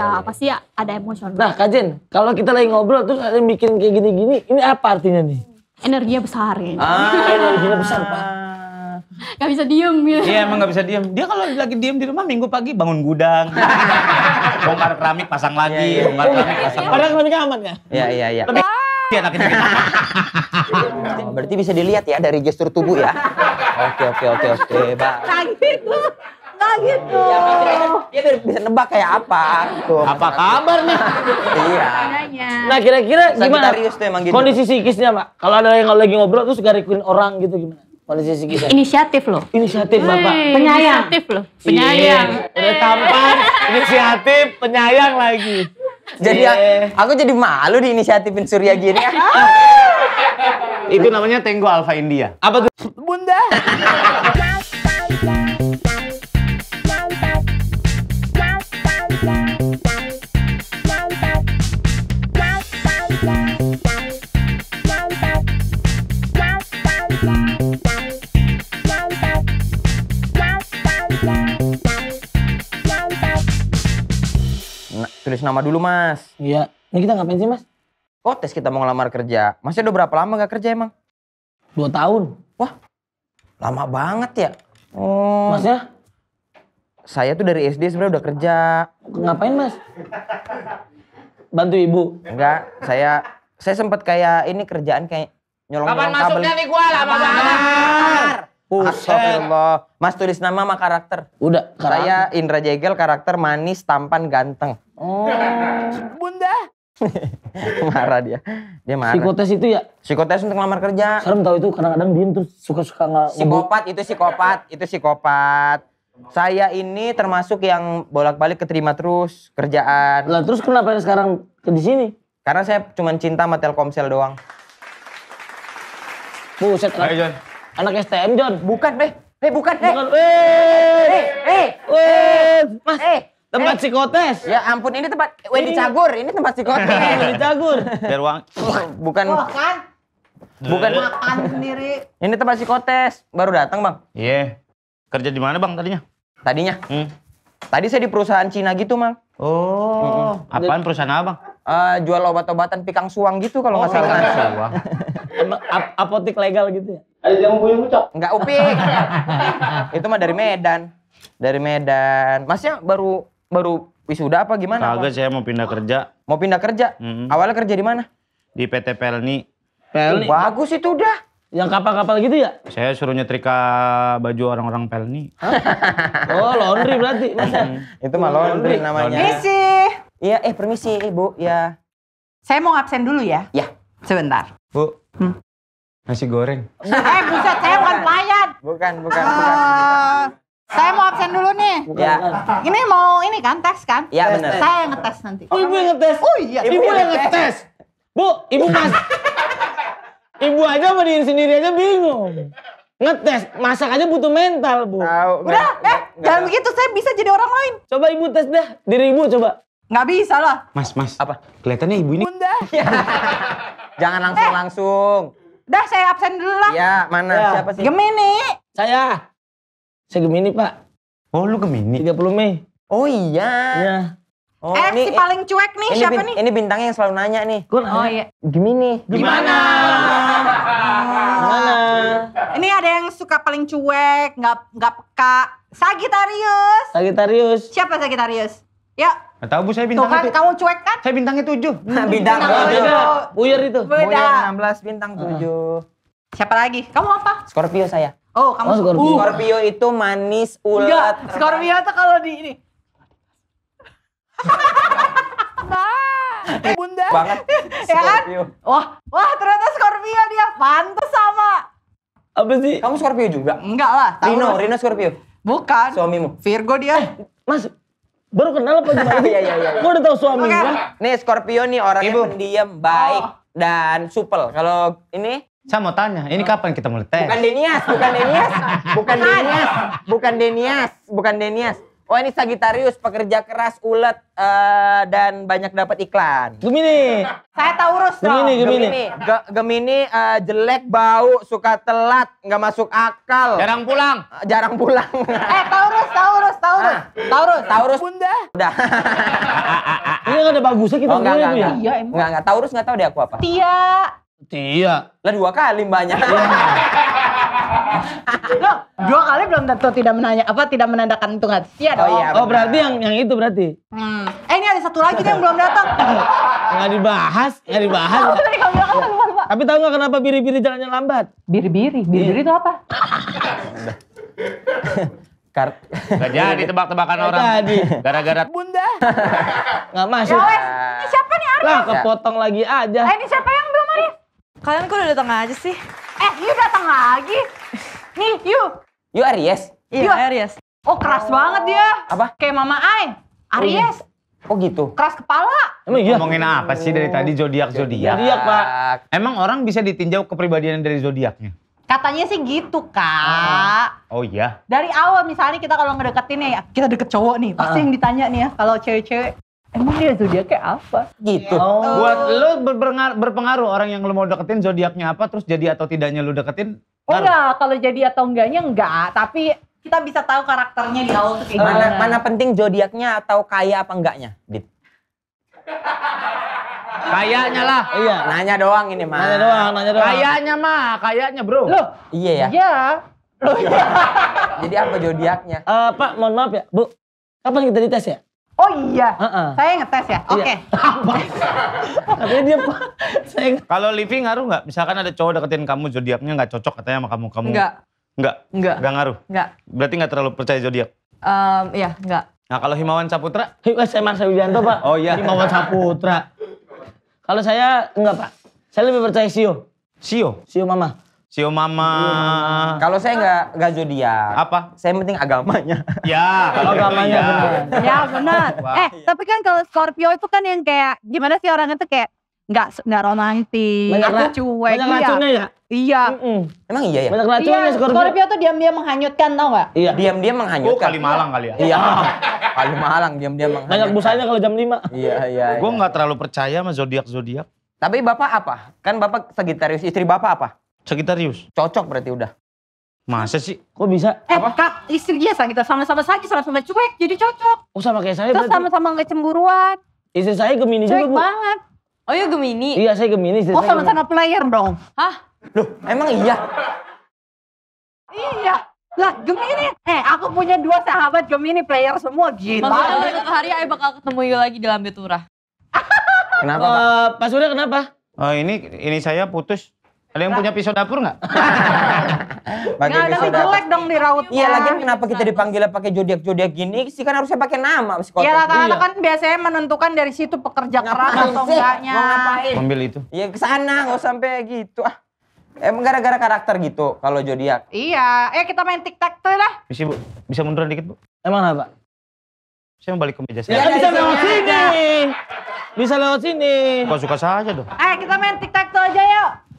Iya, pasti ya ada emosional. Nah, Kak kalau kita lagi ngobrol terus ada yang bikin kayak gini-gini, ini apa artinya nih? Energinya besar ya. Ah, energinya besar, Pak. Gak bisa diem gitu. Iya emang gak bisa diem. Dia kalau lagi diem di rumah minggu pagi bangun gudang. bongkar keramik pasang lagi, iya, iya. bongkar keramik iya, pasang lagi. Padahal keramiknya aman ya? Iya, iya, iya. Lebih anaknya. Ah. Berarti bisa dilihat ya dari gestur tubuh ya. Oke, oke, oke, oke. Bang. tuh nggak gitu iya, kan dia biar bisa nebak kayak apa gitu. apa kabar nih iya nah kira-kira gimana tuh emang gitu. kondisi psikisnya mbak kalau ada yang lagi ngobrol terus garikuin orang gitu gimana kondisi psikisnya inisiatif loh inisiatif bapak penyayang inisiatif loh penyayang iya. udah tampan inisiatif penyayang lagi jadi yeah. Ya, aku jadi malu di inisiatifin Surya gini. Itu namanya Tenggo Alfa India. Apa tuh? Bunda. tulis nama dulu mas. Iya. Ini kita ngapain sih mas? Oh tes kita mau ngelamar kerja. Masnya udah berapa lama gak kerja emang? Dua tahun. Wah, lama banget ya. Oh. Masnya? Saya tuh dari SD sebenarnya udah kerja. Ngapain mas? Bantu ibu? Enggak, saya saya sempat kayak ini kerjaan kayak nyolong Kapan masuknya kabel. nih gua lama banget. Uh, Astagfirullah. Mas tulis nama sama karakter. Udah. Karakter. Saya Indra Jegel karakter manis, tampan, ganteng. Oh. Bunda. marah dia. Dia marah. Psikotes itu ya? Psikotes untuk ngelamar kerja. Serem tau itu kadang-kadang diem terus suka-suka nggak. -suka psikopat itu psikopat, itu psikopat. Saya ini termasuk yang bolak-balik keterima terus kerjaan. Lah terus kenapa sekarang ke di sini? Karena saya cuma cinta sama Telkomsel doang. Buset. Ayo, John. Anak STM, John. Bukan, eh eh bukan, eh Bukan, eh. Eh, eh. eh, eh. Mas. Eh. Tempat eh. psikotes. Ya ampun, ini tempat eh, Wendy Cagur, ini tempat psikotes. Iya, Wendy Cagur. Biar uang. Bukan. Wah, kan? Bukan makan sendiri. Ini tempat psikotes, baru datang, Bang. Iya. Yeah. Kerja di mana, Bang, tadinya? Tadinya? Hmm. Tadi saya di perusahaan Cina gitu, Mang. Oh. Mm Apaan perusahaan apa, Bang? Uh, jual obat-obatan pikang suang gitu kalau nggak oh, salah. Pikang suang. Ap apotik legal gitu ya? Ada yang punya ucap? Nggak upik. Itu mah dari Medan. Dari Medan. Masnya baru baru wisuda apa gimana? Kagak, saya mau pindah kerja. Mau pindah kerja? Mm -hmm. Awalnya kerja di mana? Di PT Pelni. Pelni. Oh, bagus itu udah. Yang kapal-kapal gitu ya? Saya suruh nyetrika baju orang-orang Pelni. oh, laundry berarti. Mm. itu mah laundry namanya. Permisi. Iya, eh permisi, Ibu. Ya. Saya mau absen dulu ya. Ya. Sebentar. Bu. Hmm. Nasi goreng. eh, buset, saya bukan pelayan. Bukan, bukan, eh, bukan. Uh, saya mau absen dulu nih. Ya. Ini mau ini kan tes kan? Iya benar. Saya ngetes nanti. Oh, ibu yang ngetes. Oh iya. Ibu, ibu yang ngetes. Bu, ibu mas. ibu aja berdiri sendiri aja bingung. Ngetes, masak aja butuh mental, Bu. Tau, Udah, eh, gak, jangan begitu, saya bisa jadi orang lain. Coba ibu tes dah, diri ibu coba. Nggak bisa lah. Mas, mas. Apa? Kelihatannya ibu ini... Bunda. Ya. jangan langsung-langsung. Eh, dah, saya absen dulu lah. Iya, mana? Ya. Siapa sih? Gemini. Saya. Saya Gemini, Pak. Oh, lu Gemini? 30 Mei. Oh iya. Iya. Oh, eh, ini, si paling cuek nih, siapa bin, nih? Ini bintangnya yang selalu nanya nih. Gua oh eh, iya. Gemini. Gimana? Gimana? Ini ada yang suka paling cuek, gak, gak peka. Sagitarius. Sagitarius. Siapa Sagitarius? Yuk. Gak tahu bu saya bintang Tuh kan, kamu cuek kan? Saya bintangnya 7. Nah, bintang, bintang 7. Buyar itu. Enam 16 bintang 7. Uh. Ah. Siapa lagi? Kamu apa? Scorpio saya. Oh, kamu oh, Scorpio. Uh. Scorpio itu manis, ulat. Enggak, Scorpio itu kalau di ini. Mbak. eh, bunda. Banget. ya kan? Wah, wah ternyata Scorpio dia pantas sama. Apa sih? Kamu Scorpio juga? Enggak lah. Rino, Rino Scorpio. Bukan. Suamimu. Virgo dia. Eh, mas, baru kenal apa gimana Iya, iya, iya. Kok iya. udah tau suami okay. Nih Scorpio nih orangnya pendiam, baik, oh. dan supel. Kalau ini saya mau tanya, ini oh. kapan kita mulai tes? Bukan Denias, bukan Denias, bukan Denias, bukan Denias, bukan Denias. Oh ini Sagitarius, pekerja keras, ulet, uh, dan banyak dapat iklan. Gemini. Saya Taurus dong. Gemini, Gemini. Gemini, Gemini uh, jelek, bau, suka telat, nggak masuk akal. Jarang pulang. Uh, jarang pulang. eh Taurus, Taurus, Taurus. Ah. Taurus, Taurus. Bunda. Udah. ini kan ada bagusnya kita oh, enggak, enggak, enggak. Gitu ya? Iya emang. Enggak, enggak. Taurus nggak tahu deh aku apa. Tia. Iya. Lah dua kali mbaknya. Iya, Loh, dua kali belum tentu tidak menanya apa tidak menandakan itu sia oh, dong. Oh, iya, oh berarti yang yang itu berarti. Hmm. Eh ini ada satu lagi yang belum datang. nggak dibahas, nggak iya. dibahas. Oh, tadi kamu Tapi tahu nggak kenapa biri-biri jalannya lambat? Biri-biri, biri-biri itu apa? Kar Gak jadi tebak-tebakan orang. Jadi. Gara-gara bunda. Gak masuk. Ya, ini siapa nih Arif? Lah kepotong lagi aja. Eh, ini siapa ya? Kalian kok udah datang aja sih? Eh, you iya datang lagi? Nih, you. You Aries? Iya, you. Aries. Oh, keras oh. banget dia. Apa? Kayak Mama Ai. Oh, iya. Aries. Oh, Oh gitu. Keras kepala. Emang iya. Ngomongin apa sih dari tadi zodiak zodiak? Zodiak pak. Emang orang bisa ditinjau kepribadian dari zodiaknya? Katanya sih gitu kak. Oh, oh iya. Dari awal misalnya kita kalau ngedeketin ya, kita deket cowok nih, pasti uh. yang ditanya nih ya kalau cewek-cewek Emang dia zodiaknya apa? Gitu. Oh. Buat lo berpengaruh orang yang lo mau deketin zodiaknya apa, terus jadi atau tidaknya lo deketin? Oh enggak, kalau jadi atau enggaknya enggak. Tapi kita bisa tahu karakternya di awal tuh mana, gimana. Mana penting zodiaknya atau kaya apa enggaknya, Dit? Kayaknya lah. Iya. Nanya doang ini mah. Nanya doang, nanya doang. Kayaknya mah, kayaknya bro. Loh. Iya ya. Iya. Loh, iya. Jadi apa zodiaknya? Uh, Pak, mohon maaf ya, Bu. Kapan kita dites ya? Oh iya. Uh -uh. Saya ngetes ya. Iya. Oke. Okay. Apa? katanya dia saya... Kalau living ngaruh nggak? Misalkan ada cowok deketin kamu zodiaknya nggak cocok katanya sama kamu kamu. nggak, nggak, nggak nggak ngaruh. Nggak. Berarti nggak terlalu percaya zodiak. Um, iya, nggak. Nah kalau Himawan Saputra? Eh, saya Marsa Wijanto pak. Oh iya. Himawan Saputra. kalau saya nggak pak. Saya lebih percaya Sio. Sio? Sio Mama. Sio Mama. Kalau saya nggak nggak zodiak. Apa? Saya penting agamanya. Ya, kalau agamanya ya. benar. eh, tapi kan kalau Scorpio itu kan yang kayak gimana sih orangnya tuh kayak nggak nggak romantis, banyak cuek, banyak iya. racunnya ya. Iya. Mm -mm. Emang iya ya. Banyak iya, racunnya iya, Scorpio. Scorpio tuh diam-diam menghanyutkan tau gak? Iya. Diam-diam menghanyutkan. Oh kali malang kali ya. Iya. kali malang diam-diam menghanyutkan. Banyak busanya kalau jam 5. Iya iya. Gue iya. nggak terlalu percaya sama zodiak zodiak. Tapi bapak apa? Kan bapak Sagitarius, istri bapak apa? Sagittarius. Cocok berarti udah. Masa sih? Kok bisa? Eh, Apa? Kak, istri dia kita sama-sama sakit, sama-sama cuek, jadi cocok. Oh, sama kayak saya Terus berarti. sama-sama gak cemburuan. Istri saya Gemini Cuek juga, Bu. banget. Oh iya Gemini? Iya, saya Gemini, istri Oh, saya sama-sama player dong. Hah? Loh, emang iya? Iya. Lah, Gemini. Eh, aku punya dua sahabat Gemini player semua, Maksudnya gila. hari ayah bakal ketemu you lagi dalam Betura. Kenapa, Pak? Eh, Pak Surya kenapa? oh ini ini saya putus Kalian nah. punya pisau dapur nggak? pakai nggak, pisau dapur. jelek dong di raut. Iya, lagi kenapa kita dipanggil pakai jodiak jodiak gini sih kan harusnya pakai nama psikolog. Iya, rata-rata iya. kan biasanya menentukan dari situ pekerja keras atau enggaknya. Mau Ambil itu. Iya, ke sana nggak sampai gitu ah. Emang gara-gara karakter gitu kalau jodiak. Iya, eh kita main tik tak toe lah. Bisa Bu, bisa mundur dikit Bu. Emang apa? Saya mau balik ke meja ya, saya. Ya, bisa lewat sini. Bisa lewat sini. Kau suka saja dong. Eh, kita main tik tak toe aja yuk.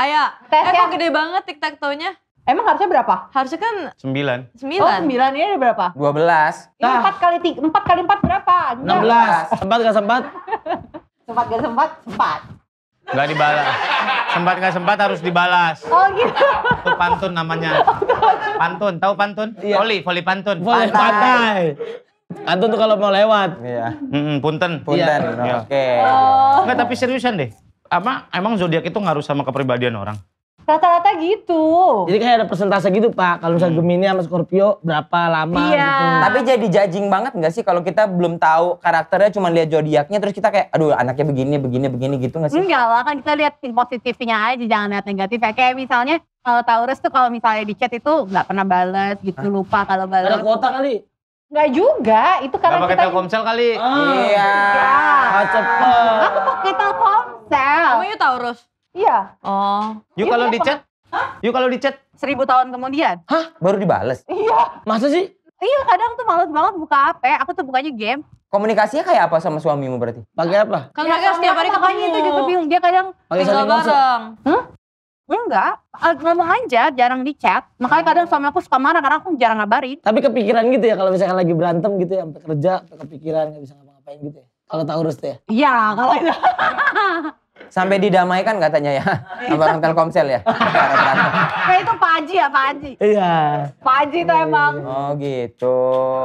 Aya, tesnya eh, gede banget tic-tac-toe-nya. Emang harusnya berapa? Harusnya kan 9. 9. Oh, 9 ini ada berapa? 12. Ini ah. 4 kali 3, 4 kali 4 berapa? Enggak. 16. Sempat gak sempat? sempat gak sempat? Sempat. Gak dibalas. Sempat gak sempat harus dibalas. Oh gitu. Itu pantun namanya. Oh, pantun, tahu pantun? Iya. Voli, voli pantun. Voli pantai. pantai. Pantun tuh kalau mau lewat. Iya. Mm -mm, punten. Punten. Iya. Oke. Okay. Oh. Enggak, tapi seriusan deh apa emang zodiak itu ngaruh sama kepribadian orang? Rata-rata gitu. Jadi kayak ada persentase gitu Pak. Kalau misalnya hmm. Gemini sama Scorpio berapa lama iya. gitu. Tapi jadi judging banget nggak sih kalau kita belum tahu karakternya cuma lihat zodiaknya terus kita kayak aduh anaknya begini begini begini gitu nggak sih? Enggak lah kan kita lihat positifnya aja jangan lihat negatifnya. Kayak misalnya kalau Taurus tuh kalau misalnya di chat itu nggak pernah balas gitu Hah? lupa kalau balas. Ada kuota kali. Enggak juga, itu karena Gak pakai kita... Telkomsel kali. Oh, iya. Ya. Ah, cepet. Aku pakai Telkomsel. Self. Kamu tahu Taurus? Iya. Oh. yuk iya, kalau di chat? Hah? Yuk kalau di chat? Seribu tahun kemudian. Hah? Baru dibales? Iya. Masa sih? Iya kadang tuh males banget buka HP, aku tuh bukanya game. Komunikasinya kayak apa sama suamimu berarti? Pakai apa? Kan ya, setiap hari ketemu. itu juga bingung, dia kadang Pake tinggal bareng. Hmm? Enggak, eh, ngomong aja, jarang di chat. Makanya kadang suami aku suka marah karena aku jarang ngabarin. Tapi kepikiran gitu ya kalau misalkan lagi berantem gitu ya, sampai kerja, kepikiran, nggak bisa ngapa-ngapain gitu ya? Kalau Taurus tuh ya? Iya, kalau itu. Sampai didamaikan katanya ya sama orang Telkomsel ya. Kayak itu Pak Haji ya, Pak Haji. Iya. Pak Haji itu iya. emang. Oh gitu.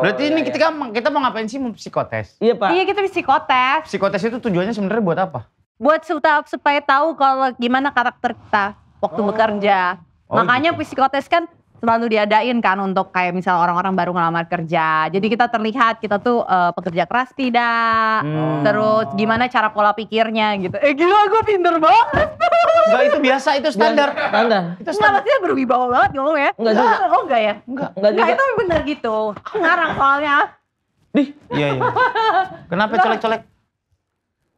Berarti ini ya. kita iya. kita mau ngapain sih mau psikotes? Iya, Pak. Iya, kita psikotes. Psikotes itu tujuannya sebenarnya buat apa? Buat supaya tahu kalau gimana karakter kita waktu oh. bekerja. Oh, Makanya gitu. psikotes kan selalu diadain kan untuk kayak misal orang-orang baru ngelamar kerja. Jadi hmm. kita terlihat kita tuh uh, pekerja keras tidak. Hmm. Terus gimana cara pola pikirnya gitu. Eh gila gue pinter banget. Enggak itu biasa itu standar. standar. Itu standar. Enggak berwibawa banget ngomong ya. Enggak juga. Oh enggak ya? Enggak. Enggak, enggak itu benar gitu. Ngarang soalnya. Dih. Iya iya. Kenapa colek-colek?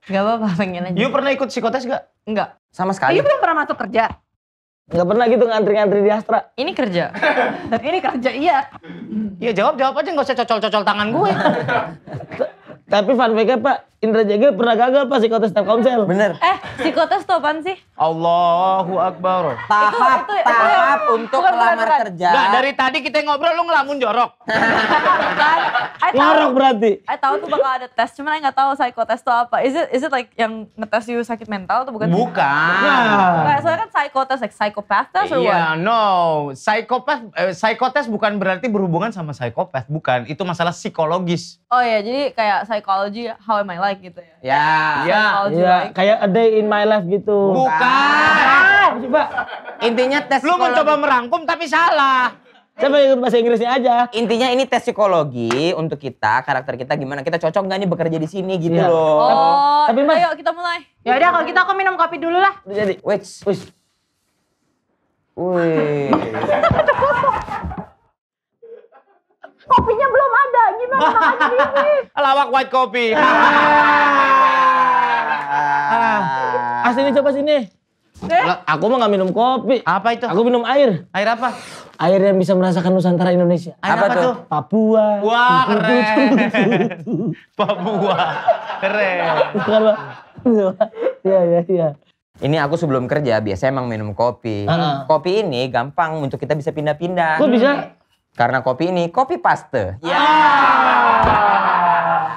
Gak apa-apa pengen aja. You pernah ikut psikotes gak? Enggak. Sama sekali. You belum pernah masuk kerja? Gak pernah gitu ngantri-ngantri di Astra. Ini kerja. ini kerja, iya. Iya jawab-jawab aja gak usah cocol-cocol tangan gue. Tapi fun fact-nya Pak, Indra Jegel pernah gagal pas psikotes step komsel. Bener. Eh, psikotes tuh apaan sih? Allahu Akbar. Tahap, itu, itu, tahap itu, untuk melamar kerja. Enggak, dari tadi kita ngobrol lu ngelamun jorok. Jorok berarti. Eh tahu tuh bakal ada tes, cuman nggak tahu psikotes tuh apa. Is it, is it like yang ngetes you sakit mental atau bukan? Bukan. Nah. nah, soalnya kan psikotes, like psychopath tuh. yeah, what? no. psikopat eh, psikotes bukan berarti berhubungan sama psikopath. Bukan, itu masalah psikologis. Oh iya, jadi kayak psychology, how am I like? gitu ya. Ya. Yeah. Iya. Iya, kayak gitu. a day in my life gitu. Bukan. Coba. Intinya tes Lu mencoba merangkum tapi salah. Coba ikut bahasa Inggrisnya aja. Intinya ini tes psikologi untuk kita, karakter kita gimana, kita cocok gak nih bekerja di sini gitu yeah. loh. Oh, tapi mas, ayo kita mulai. Ya udah kalau kita gitu aku minum kopi dulu lah. Udah jadi. Wait. Wih. kopinya belum ada. Gimana makan ini Lawak white kopi. Ah, sini coba sini. Eh? Aku mah gak minum kopi. Apa itu? Aku minum air. Air apa? Air yang bisa merasakan Nusantara Indonesia. Air apa, apa tuh? Papua. Wah keren. Papua. Keren. Bukan Iya, iya, iya. Ini aku sebelum kerja biasanya emang minum kopi. Uh -huh. Kopi ini gampang untuk kita bisa pindah-pindah. Kok bisa? Karena kopi ini kopi paste. Ya. Yeah.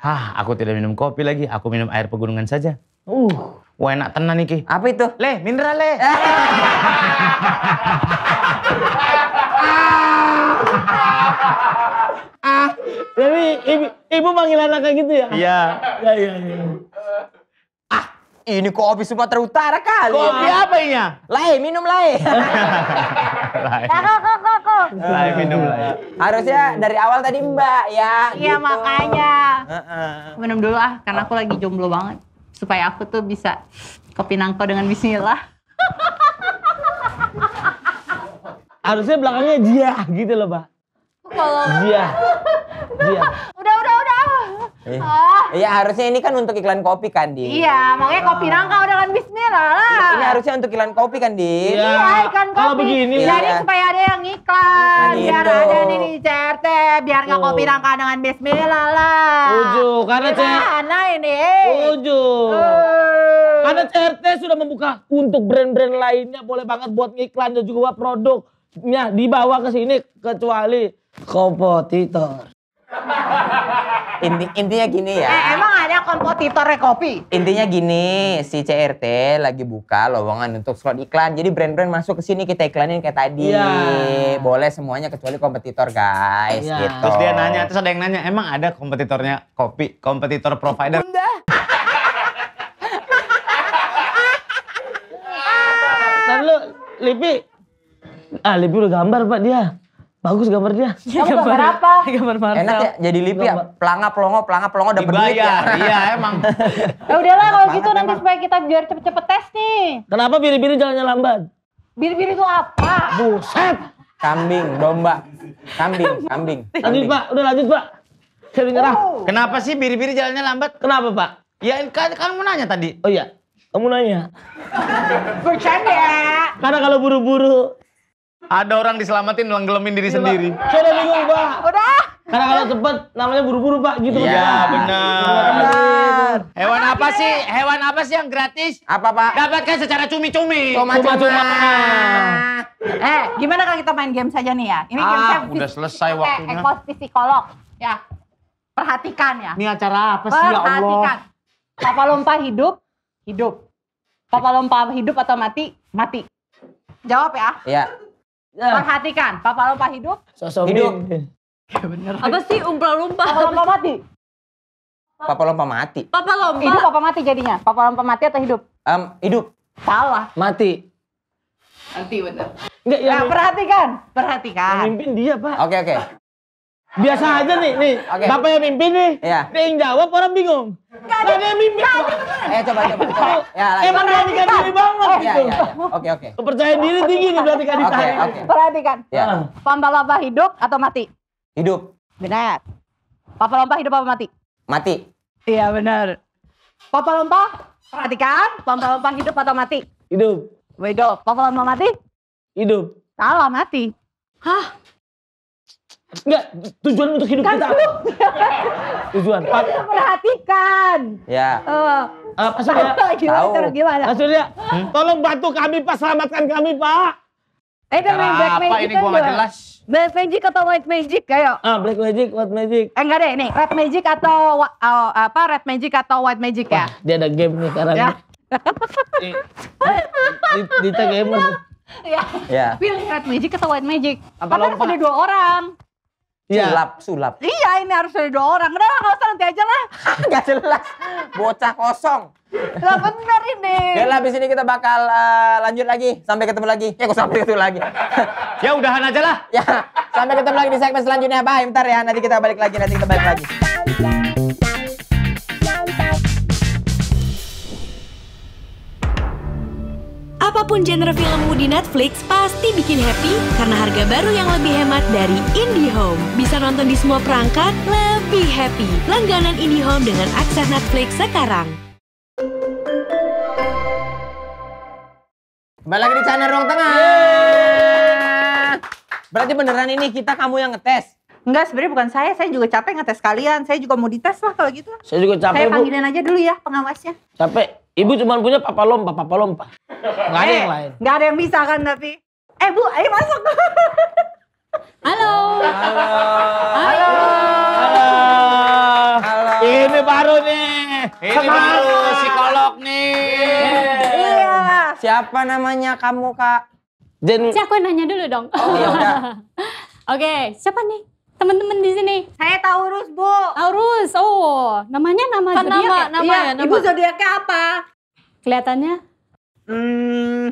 Hah, aku tidak minum kopi lagi. Aku minum air pegunungan saja. Uh, wah enak tenan niki. Apa itu? Le, mineral le. ah, jadi ah. ibu, ibu panggil anak kayak gitu ya? Iya. Iya, iya, iya. Ini kopi Sumatera Utara kali. Ya. Kopi ya. apa ini ya? minum lai. minum lahe. kok, kok, kok. Lai, minum lai. Harusnya dari awal tadi mbak ya. Iya gitu. makanya. Minum dulu ah, karena aku lagi jomblo banget. Supaya aku tuh bisa kopi nangko dengan bismillah. Harusnya belakangnya jia gitu loh, Mbak. jia. Jia. Oh. Iya harusnya ini kan untuk iklan kopi kan, Din. Iya, makanya kopi ah. nangka udah kan bismillah lah. Iya, ini, harusnya untuk iklan kopi kan, Din. Iya, iya iklan kopi. Kalau begini iya. Jadi supaya ada yang iklan, nah, biar gitu. ada nih di CRT, biar nggak kopi nangka dengan bismillah lah. Tuju. karena CRT. Mana ini? Tuju. Eh? Uh. Eh. Karena CRT sudah membuka untuk brand-brand lainnya, boleh banget buat iklan dan juga buat produknya dibawa ke sini kecuali kompetitor. Inti, intinya gini ya. Eh, emang ada kompetitornya kopi? Intinya gini, si CRT lagi buka lowongan untuk slot iklan. Jadi brand-brand masuk ke sini kita iklanin kayak tadi. Yeah. Boleh semuanya kecuali kompetitor guys. Yeah. Gitu. Terus dia nanya, terus ada yang nanya, emang ada kompetitornya kopi, kompetitor provider? Bunda. Ntar Lipi. Ah, Lipi udah gambar pak dia. Bagus gambarnya. dia. Kamu gambar, apa? Gambar Marcel. Enak ya jadi lipi ya. Pelanga pelongo, pelanga pelongo dapat duit ya. iya emang. ya udahlah kalau gitu nanti supaya kita biar cepet-cepet tes nih. Kenapa biri-biri jalannya lambat? Biri-biri itu apa? Buset. Kambing, domba. Kambing, kambing. Lanjut Pak, udah lanjut Pak. Saya nyerah. Uh. Oh. Kenapa sih biri-biri jalannya lambat? Kenapa Pak? Ya kan kamu nanya tadi. Oh iya. Kamu nanya. Bercanda. Karena kalau buru-buru ada orang diselamatin nenggelamin diri iya, sendiri. Sudah bingung, Pak. Udah. Karena kalau cepet namanya buru-buru, Pak, gitu. Iya, ya. benar. Hewan apa sih? Hewan apa sih yang gratis? Apa, Pak? Dapatkan secara cumi-cumi. Cuma-cuma. Eh, gimana kalau kita main game saja nih ya? Ini game ah, udah selesai waktunya. Ekos psikolog. Ya. Perhatikan ya. Ini acara apa sih ya Allah? Perhatikan. Papa lompat hidup, hidup. Papa lompat hidup atau mati, mati. Jawab ya. Iya. Ya. Perhatikan, papa lompat hidup. Sosok hidup. Ya Apa sih umpla lumpah? Papa lompat mati. Papa lompat mati. Papa lompat. Hidup papa mati jadinya. Papa lompat mati atau hidup? Um, hidup. Salah. Mati. Mati benar. Enggak, ya, nah, perhatikan, perhatikan. Pemimpin dia, Pak. Oke, okay, oke. Okay. Biasa aja nih, nih. Okay. Bapak yang mimpin nih. Iya. Dia yang jawab orang bingung. Gak ada yang mimpin. Eh coba coba. coba. Ya, lagi. Emang perhatikan diri banget oh, iya, gitu. Iya, iya. Oke oke. Kepercayaan diri tinggi nih berarti kan okay, okay. Perhatikan. Ya. Pamba lomba hidup atau mati? Hidup. Benar. Papa lomba hidup apa mati? Mati. Iya benar. Papa lomba perhatikan. Papa lomba hidup atau mati? Hidup. Hidup. Papa lomba mati? Hidup. Salah mati. Hah? Enggak, tujuan untuk hidup kan kita apa? tujuan. Kan Perhatikan. Ya. Uh, oh. uh, eh, Pak Surya. Tahu. gimana? Pak Surya, hmm? tolong bantu kami Pak, selamatkan kami Pak. Eh, main Black apa Magic ini gua kan gak jelas. Black Magic atau White Magic, ayo. Ah, Black Magic, White Magic. Eh, enggak deh, nih Red Magic atau uh, apa Red Magic atau White Magic ya? Wah, dia ada game nih sekarang. Ya. Eh, Dita gamer. Ya. ya. Pilih Red Magic atau White Magic. Apa Karena ada dua orang. Iya. Sulap, sulap. Iya, ini harus dari dua orang. Udah lah, usah nanti aja lah. gak jelas. Bocah kosong. Gak bener ini. Ya lah, abis ini kita bakal uh, lanjut lagi. Sampai ketemu lagi. Ya, kok sampai itu lagi. ya, udahan aja lah. ya, sampai ketemu lagi di segmen selanjutnya. Bye, bentar ya. Nanti kita balik lagi, nanti kita balik lagi. Apapun genre filmmu di Netflix pasti bikin happy karena harga baru yang lebih hemat dari IndiHome. Bisa nonton di semua perangkat lebih happy. Langganan IndiHome dengan akses Netflix sekarang. Balik lagi di channel Ruang Tengah. Berarti beneran ini kita kamu yang ngetes? Enggak, sebenarnya bukan saya. Saya juga capek ngetes kalian. Saya juga mau dites lah kalau gitu. Saya juga capek, Saya panggilan aja dulu ya pengawasnya. Capek. Ibu cuma punya papa lompa, papa lompa. Nggak ada eh, yang lain. Nggak ada yang bisa kan tapi. Eh bu, ayo masuk. Halo. Halo. Halo. Halo. Halo. Ini baru nih. Ini Kemana? baru psikolog nih. Iya. Siapa namanya kamu kak? Jen. Si aku nanya dulu dong. Oh iya Oke, siapa nih? teman-teman di sini? Saya Taurus, Bu. Taurus. Oh, namanya nama kan zodiak. Nama, ya? nama iya. Ya, nama. Ibu zodiaknya apa? Kelihatannya hmm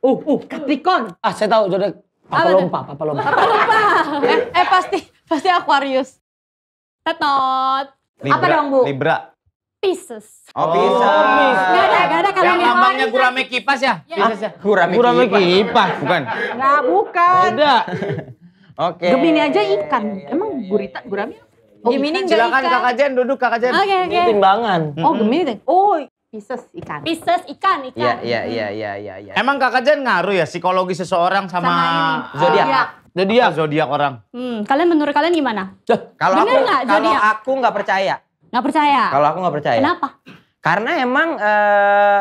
Uh, uh, Capricorn. Ah, saya tahu zodiak Papa apa Lompa, Papa Lompa. Papa Lompa. eh, eh, pasti pasti Aquarius. Tetot. apa dong, Bu? Libra. Pisces. Oh, oh. Pisces. Oh, gak ada, gak ada kalian yang lambangnya gurame kipas ya? Pisces ya. Gurame, gurame kipas. bukan. Enggak, bukan. Ada. Oke. Okay. Gemini aja ikan. Emang gurita gurami? Oh, Gemini enggak Silakan Kak Kakak Jen duduk Kakak Jen. Oke, okay, okay. timbangan. Oh, Gemini. Oh, Pisces ikan. Pisces ikan, ikan. Iya, iya, iya, iya, iya. Emang Kakak Jen ngaruh ya psikologi seseorang sama, sama zodiak? Uh, zodiak. Zodiak orang. Hmm, kalian menurut kalian gimana? Kalau aku gak, kalau aku nggak percaya. Nggak percaya. Kalau aku nggak percaya. Kenapa? Karena emang uh,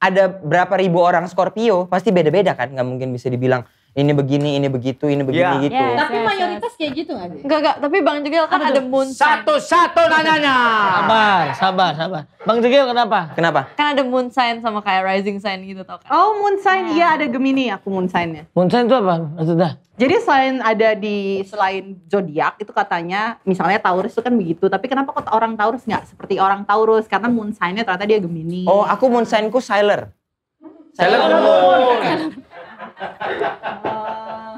ada berapa ribu orang Scorpio pasti beda-beda kan, nggak mungkin bisa dibilang ini begini, ini begitu, ini begini yeah. gitu. Yeah, tapi yeah, mayoritas yeah. kayak gitu gak sih? Enggak, enggak. Tapi Bang Jegil kan Aduh. ada moonshine. Satu-satu nanyanya. Sabar, sabar, sabar. Bang Jegil kenapa? Kenapa? Kan ada moon sign sama kayak rising sign gitu tau kan. Oh moon sign, nah. iya ada Gemini aku moon signnya. nya Moon sign itu apa maksudnya? Jadi selain ada di selain zodiak itu katanya misalnya Taurus itu kan begitu, tapi kenapa kok orang Taurus nggak seperti orang Taurus? Karena moon sign-nya ternyata dia Gemini. Oh, aku moon sign-ku Sailor. Sailor, Sailor Oh.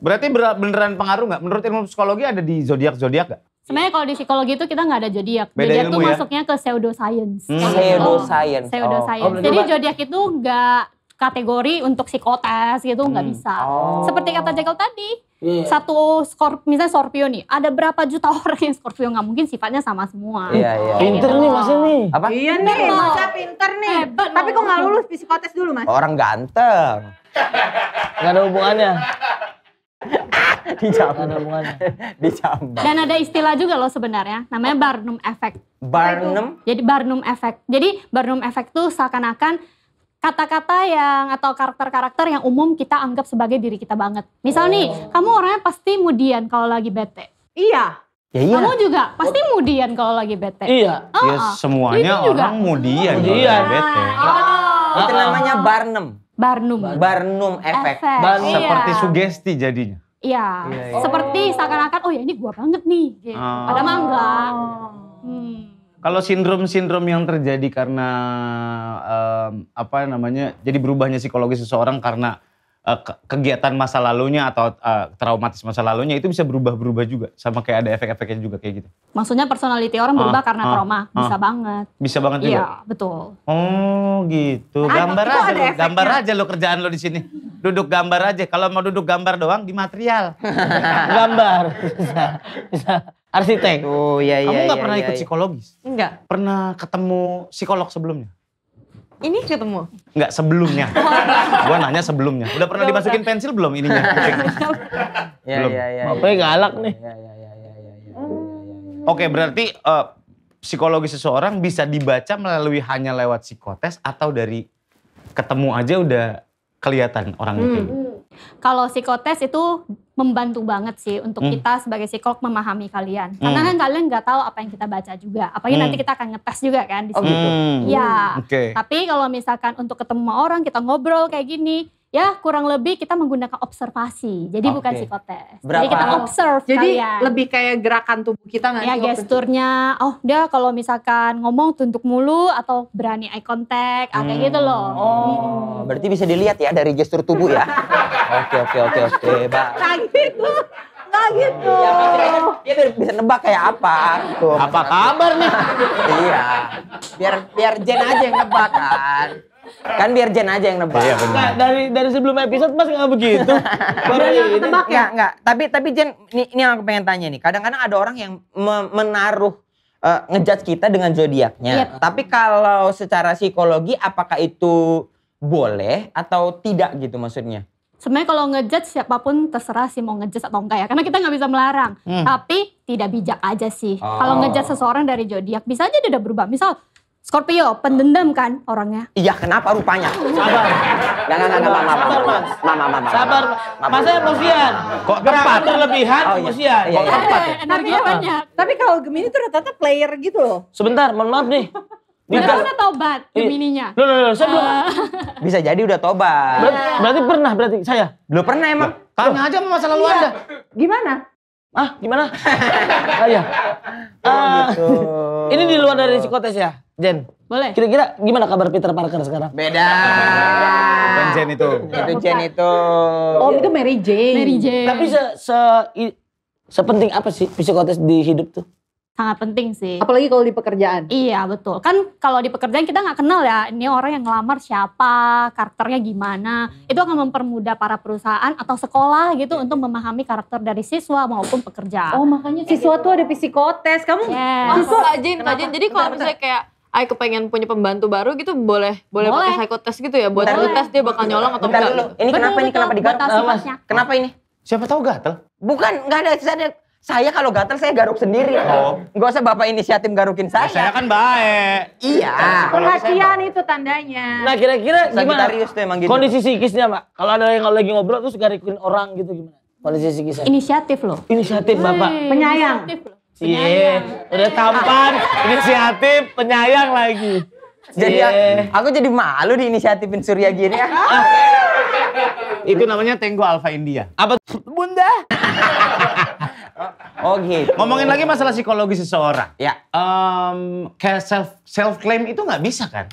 Berarti beneran pengaruh nggak? Menurut ilmu psikologi ada di zodiak-zodiak nggak? Sebenarnya kalau di psikologi itu kita nggak ada zodiak. Zodiak itu ya? masuknya ke science. Hmm. Pseudo Oh. science. Oh. Jadi zodiak itu nggak kategori untuk psikotes gitu nggak hmm. bisa. Oh. Seperti kata Jekyll tadi, Yeah. Satu Scorpio, misalnya Scorpio nih, ada berapa juta orang yang Scorpio nggak mungkin sifatnya sama semua. Iya, yeah, iya. Yeah. Pinter gitu. nih Mas ini. Apa? Iya nih, masa pinter nih. Hebat Tapi kok nggak lulus psikotes dulu Mas? Orang ganteng. Gak ada hubungannya. Dijambak. Gak ada hubungannya. Dijambak. Dan ada istilah juga loh sebenarnya, namanya Barnum Effect. Barnum? Jadi Barnum Effect. Jadi Barnum Effect tuh seakan-akan kata-kata yang atau karakter-karakter yang umum kita anggap sebagai diri kita banget. Misal oh. nih, kamu orangnya pasti mudian kalau lagi bete. Iya. Ya, iya. Kamu juga pasti mudian kalau lagi bete. Iya. Oh, ya, oh. semuanya orang mudian, mudian. kalau lagi bete. Oh. Itu namanya Barnum. Barnum. Barnum efek. Barnum. Iya. Seperti iya. sugesti jadinya. Iya. iya, iya. Seperti oh. seakan-akan oh ya ini gua banget nih gitu. Oh. Ah. Padahal Oh. Hmm. Kalau sindrom-sindrom yang terjadi karena um, apa namanya? Jadi berubahnya psikologi seseorang karena Eh, kegiatan masa lalunya atau uh, eh, traumatis masa lalunya itu bisa berubah-berubah juga sama kayak ada efek-efeknya juga kayak gitu. Maksudnya personality orang berubah ah, karena ah, trauma, ah. bisa ah, banget. Bisa banget juga. Iya, betul. Oh, gitu. Ah, gambar aja lu, gambar aja lo kerjaan lo di sini. Duduk gambar aja. Kalau mau duduk gambar doang di material. gambar. arsitek. Oh iya iya. Kamu nggak iya, pernah iya, ikut iya. psikologis? Enggak. Pernah ketemu psikolog sebelumnya? Ini ketemu? Enggak, sebelumnya. gua nanya sebelumnya. Udah pernah dimasukin pensil belum ininya? ya, belum. iya, galak nih? iya, iya, iya, iya. Oke, berarti eh, psikologi seseorang bisa dibaca melalui hanya lewat psikotes atau dari ketemu aja udah kelihatan orang hmm. itu. Kalau psikotes itu membantu banget sih untuk hmm. kita sebagai psikolog memahami kalian. Hmm. Karena kan kalian nggak tahu apa yang kita baca juga. Apalagi hmm. nanti kita akan ngetes juga kan di oh, situ. Gitu. Iya. Hmm. Ya. Okay. Tapi kalau misalkan untuk ketemu orang kita ngobrol kayak gini, ya kurang lebih kita menggunakan observasi. Jadi okay. bukan psikotes. Berapa? Jadi kita observe Jadi kalian. lebih kayak gerakan tubuh kita nggak ya, sih? gesturnya. Oh, dia kalau misalkan ngomong tuntuk mulu atau berani eye contact, hmm. kayak gitu loh. Hmm. Oh, hmm. berarti bisa dilihat ya dari gestur tubuh ya. Oke, oke, oke, oke. Kayak gitu. Iya, gitu. Ya, dia bisa nebak kayak apa. Tuh, apa kabar nih? iya. Biar biar Jen aja yang nebak kan. Kan biar Jen aja yang nebak. Iya, nah, dari dari sebelum episode Mas nggak begitu. Baru yang nebak ya? Enggak, tapi tapi Jen ini, ini yang aku pengen tanya nih. Kadang-kadang ada orang yang me menaruh uh, ngejudge kita dengan zodiaknya. Yep. Tapi kalau secara psikologi apakah itu boleh atau tidak gitu maksudnya? Sebenarnya kalau ngejudge siapapun terserah sih mau ngejudge atau enggak ya. Karena kita nggak bisa melarang. Hmm. Tapi tidak bijak aja sih. Oh. Kalau ngejudge seseorang dari zodiak bisa aja dia udah berubah. Misal Scorpio, pendendam kan orangnya? Iya, kenapa rupanya? Sabar. Nah, nah, nah, nah, maaf, mama, Mas. mama, Sabar. Masa emosian. Kok tepat? Berlebihan oh, emosian. Iya, iya. Energinya banyak. Tapi kalau Gemini tuh rata-rata player gitu loh. Sebentar, mohon maaf nih. Berarti udah tobat Gemininya? Loh, loh, loh, saya belum. Bisa jadi udah tobat. Berarti, pernah berarti saya? Belum pernah emang. Tanya aja masa lalu Anda. Gimana? Ah, gimana? ah, ya. ini di luar dari psikotes ya? Jen. Boleh. Kira-kira gimana kabar Peter Parker sekarang? Beda. Bukan Jen itu. Itu Jen itu. Oh, itu Mary Jane. Mary Jane. Tapi se se sepenting apa sih psikotes di hidup tuh? Sangat penting sih. Apalagi kalau di pekerjaan. Iya, betul. Kan kalau di pekerjaan kita nggak kenal ya, ini orang yang ngelamar siapa, karakternya gimana. Itu akan mempermudah para perusahaan atau sekolah gitu iya. untuk memahami karakter dari siswa maupun pekerja. Oh, makanya siswa tuh gitu. ada psikotes. Kamu yes. siswa? Kak Jin, Jadi kalau misalnya kayak ay kepengen punya pembantu baru gitu boleh boleh, boleh. pakai psikotest gitu ya buat lu tes dia bakal nyolong atau enggak. Gitu. Ini kenapa ini kenapa digaruk? Eh, kenapa ini? Siapa tahu gatel? Bukan, enggak ada ada saya kalau gatel saya garuk sendiri. Oh. Gak usah bapak inisiatif garukin ya, saya. Nah, saya kan baik. Iya. Kan Perhatian itu tandanya. Nah kira-kira gimana? Tuh emang gitu. Kondisi psikisnya mbak. Kalau ada yang lagi ngobrol terus garukin orang gitu gimana? Kondisi psikisnya. Inisiatif loh. Inisiatif bapak. penyayang. Inisiatif loh. Iya, udah tampan, inisiatif, penyayang lagi. Jadi yeah. Iya. aku jadi malu diinisiatifin Surya gini ya. Ah, itu namanya Tenggo alpha India. Apa Bunda? oh gitu. Ngomongin lagi masalah psikologi seseorang. Ya. Um, kayak self self claim itu nggak bisa kan?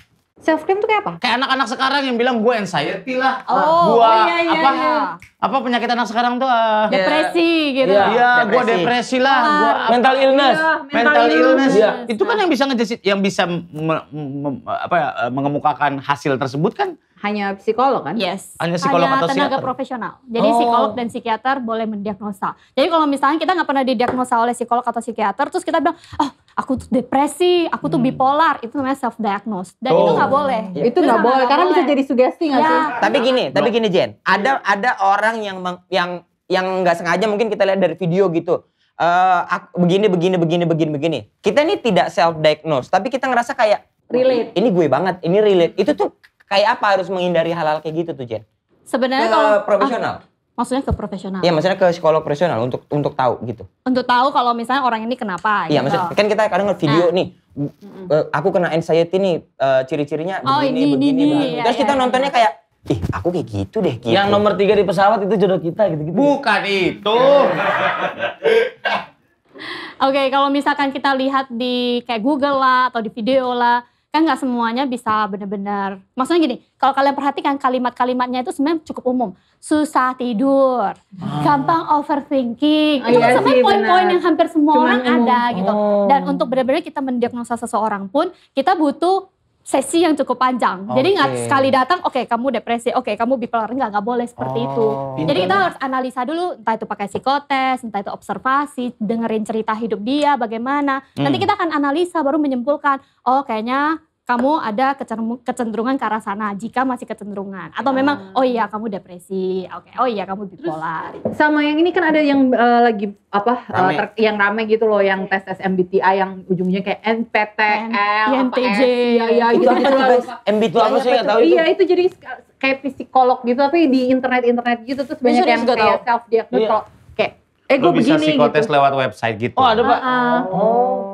Self claim tuh kayak apa? Kayak anak-anak sekarang yang bilang gue anxiety lah, oh, ah, oh gua oh, iya, iya, apa iya. apa penyakit anak sekarang tuh uh, depresi gitu. Iya, iya gue depresi lah, ah, gua, mental illness, iya, mental, mental illness. Iya. Itu kan yang bisa ngejesit, yang bisa me, me, apa ya, eh, mengemukakan hasil tersebut kan hanya psikolog kan? Yes. Hanya psikolog hanya atau tenaga psikiater? profesional. Jadi oh. psikolog dan psikiater boleh mendiagnosa. Jadi kalau misalnya kita nggak pernah didiagnosa oleh psikolog atau psikiater, terus kita bilang, oh aku tuh depresi, aku tuh hmm. bipolar, hmm. itu namanya self diagnose. Dan oh. Iya. itu nggak boleh. Ya. Itu nggak boleh, karena boleh. bisa jadi sugesti nggak ya. sih? Tapi gini, tapi gini Jen, ada iya. ada orang yang meng, yang yang nggak sengaja mungkin kita lihat dari video gitu. Uh, begini begini begini begini begini. Kita ini tidak self diagnose, tapi kita ngerasa kayak relate. Ini gue banget, ini relate. Itu tuh kayak apa harus menghindari hal-hal kayak gitu tuh Jen? Sebenarnya kalau profesional. Ah, maksudnya ke profesional. Iya, maksudnya ke psikolog profesional untuk untuk tahu gitu. Untuk tahu kalau misalnya orang ini kenapa Iya, gitu. maksudnya kan kita kadang video nah. nih mm aku kena anxiety nih uh, ciri-cirinya oh, begini, oh, ini, begini, ini, ini, Iya, Terus iya, kita iya, iya. nontonnya iya. kayak ih aku kayak gitu deh gitu. Yang nomor tiga di pesawat itu jodoh kita gitu-gitu. Bukan itu. Oke, okay, kalau misalkan kita lihat di kayak Google lah atau di video lah, kan nggak semuanya bisa benar-benar. Maksudnya gini, kalau kalian perhatikan kalimat-kalimatnya itu sebenarnya cukup umum. Susah tidur, ah. gampang overthinking. Oh, itu kan iya sebenarnya poin-poin yang hampir semua Cuman orang umum. ada gitu. Oh. Dan untuk benar-benar kita mendiagnosa seseorang pun, kita butuh sesi yang cukup panjang. Okay. Jadi nggak sekali datang, oke okay, kamu depresi, oke okay, kamu bipolar, nggak nggak boleh seperti oh, itu. Jadi kita harus analisa dulu, entah itu pakai psikotes, entah itu observasi, dengerin cerita hidup dia, bagaimana. Hmm. Nanti kita akan analisa, baru menyimpulkan, oh kayaknya kamu ada kecenderungan ke arah sana jika masih kecenderungan atau ah. memang oh iya kamu depresi oke okay. oh iya kamu bipolar Terus, sama yang ini kan ada yang uh, lagi apa eh, rame. Uh, ter, yang rame gitu loh yang tes tes MBTI yang ujungnya kayak NPTL NTJ ya ya gitu, itu gitu. MBTI apa sih nggak tahu itu iya itu jadi kayak psikolog gitu tapi di internet internet gitu terus banyak yang kayak self diagnosis iya. kayak eh gue begini gitu. bisa psikotes lewat website gitu. Oh ada pak. Ah, ah. Oh.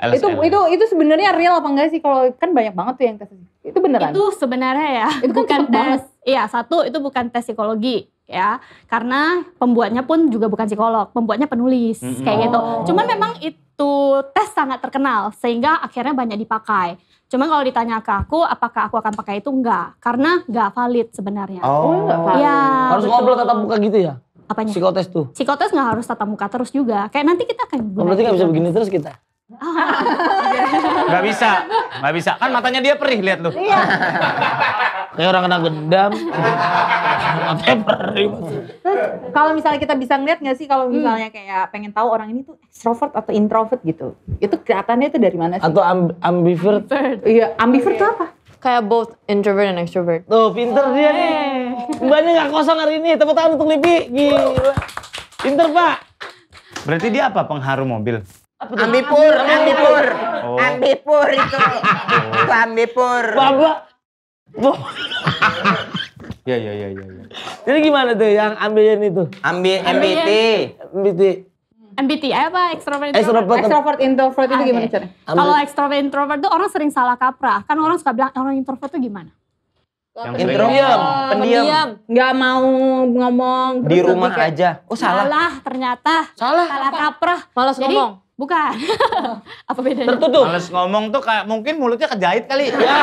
LSM. Itu itu itu sebenarnya real apa enggak sih kalau kan banyak banget tuh yang tes itu beneran? Itu sebenarnya ya itu kan bukan tes. Banget. Iya, satu itu bukan tes psikologi ya. Karena pembuatnya pun juga bukan psikolog, pembuatnya penulis mm -hmm. kayak gitu. oh. gitu. Cuman memang itu tes sangat terkenal sehingga akhirnya banyak dipakai. cuma kalau ditanya ke aku apakah aku akan pakai itu enggak karena enggak valid sebenarnya. Oh, oh enggak valid. Ya, Harus betul. Gitu. ngobrol tetap muka gitu ya? Apanya? Psikotes tuh. Psikotes nggak harus tatap muka terus juga. Kayak nanti kita akan. Oh, berarti nggak bisa begini terus kita. Gak bisa, gak bisa. Kan matanya dia perih lihat lu. Iya. Kayak orang kena gendam. matanya perih. kalau misalnya kita bisa ngeliat gak sih kalau misalnya kayak pengen tahu orang ini tuh extrovert atau introvert gitu. Itu kelihatannya itu dari mana sih? Atau amb ambivert. Iya, ambivert itu iya. apa? Kayak both introvert and extrovert. Tuh, pinter oh, dia nih. Eh. Mbaknya gak kosong hari ini. Tepuk tangan untuk Lipi. Gila. Pinter, Pak. Berarti dia apa? Pengharum mobil? Ambipur, ambipur, oh. ambipur itu, itu ambipur. Bapak, Ya ya ya ya. Jadi ya. gimana tuh yang ambilin itu? Ambil MBT. MBT. MBT apa extrovert introvert? Extrovert, extrovert introvert itu gimana caranya? Kalau extrovert introvert tuh orang sering salah kaprah. Kan orang suka bilang orang introvert tuh gimana? Yang oh, pendiam, pendiam, nggak mau ngomong di rumah aja. Oh salah. Salah ternyata. Salah. Salah kaprah. Malas ngomong. Bukan. Apa bedanya? Tertutup. Males ngomong tuh kayak mungkin mulutnya kejahit kali. ya.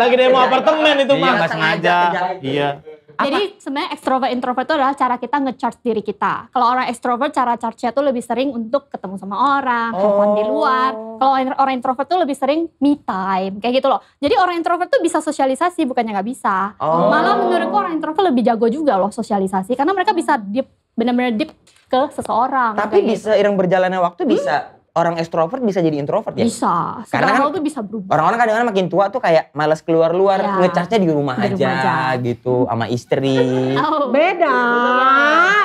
Lagi demo apartemen itu mah. Iya, sengaja. Iya. Apa? Jadi sebenarnya extrovert introvert itu adalah cara kita ngecharge diri kita. Kalau orang extrovert cara charge-nya tuh lebih sering untuk ketemu sama orang, handphone oh. di luar. Oh. Kalau orang introvert tuh lebih sering me time, kayak gitu loh. Jadi orang introvert tuh bisa sosialisasi bukannya nggak bisa. Oh. Malah menurutku orang introvert lebih jago juga loh sosialisasi karena mereka bisa deep benar-benar deep ke seseorang. Tapi bisa gitu. iring berjalannya waktu hmm? bisa orang extrovert bisa jadi introvert ya? Bisa. Karena kan tuh bisa berubah. Orang-orang kadang-kadang makin tua tuh kayak malas keluar-luar, ya. ngecasnya di rumah, di rumah aja, gitu sama istri. Oh, beda.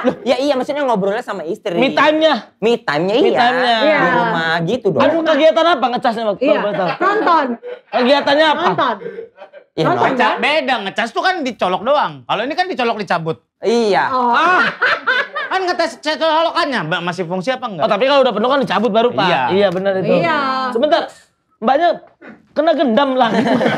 Loh, ya iya maksudnya ngobrolnya sama istri. Me time-nya. Me time-nya iya. Me time-nya. Di iya. rumah gitu dong. Aduh kegiatan apa ngecasnya waktu iya. Nonton. Kegiatannya apa? Nonton. Ya, nonton. Kan? beda ngecas tuh kan dicolok doang. Kalau ini kan dicolok dicabut. Iya. Oh. Ah. kan ngetes cetolokannya, Mbak masih fungsi apa enggak? Oh, tapi kalau udah penuh kan dicabut baru, Pak. Iya, iya benar itu. Iya. Sebentar. Mbaknya kena gendam lah.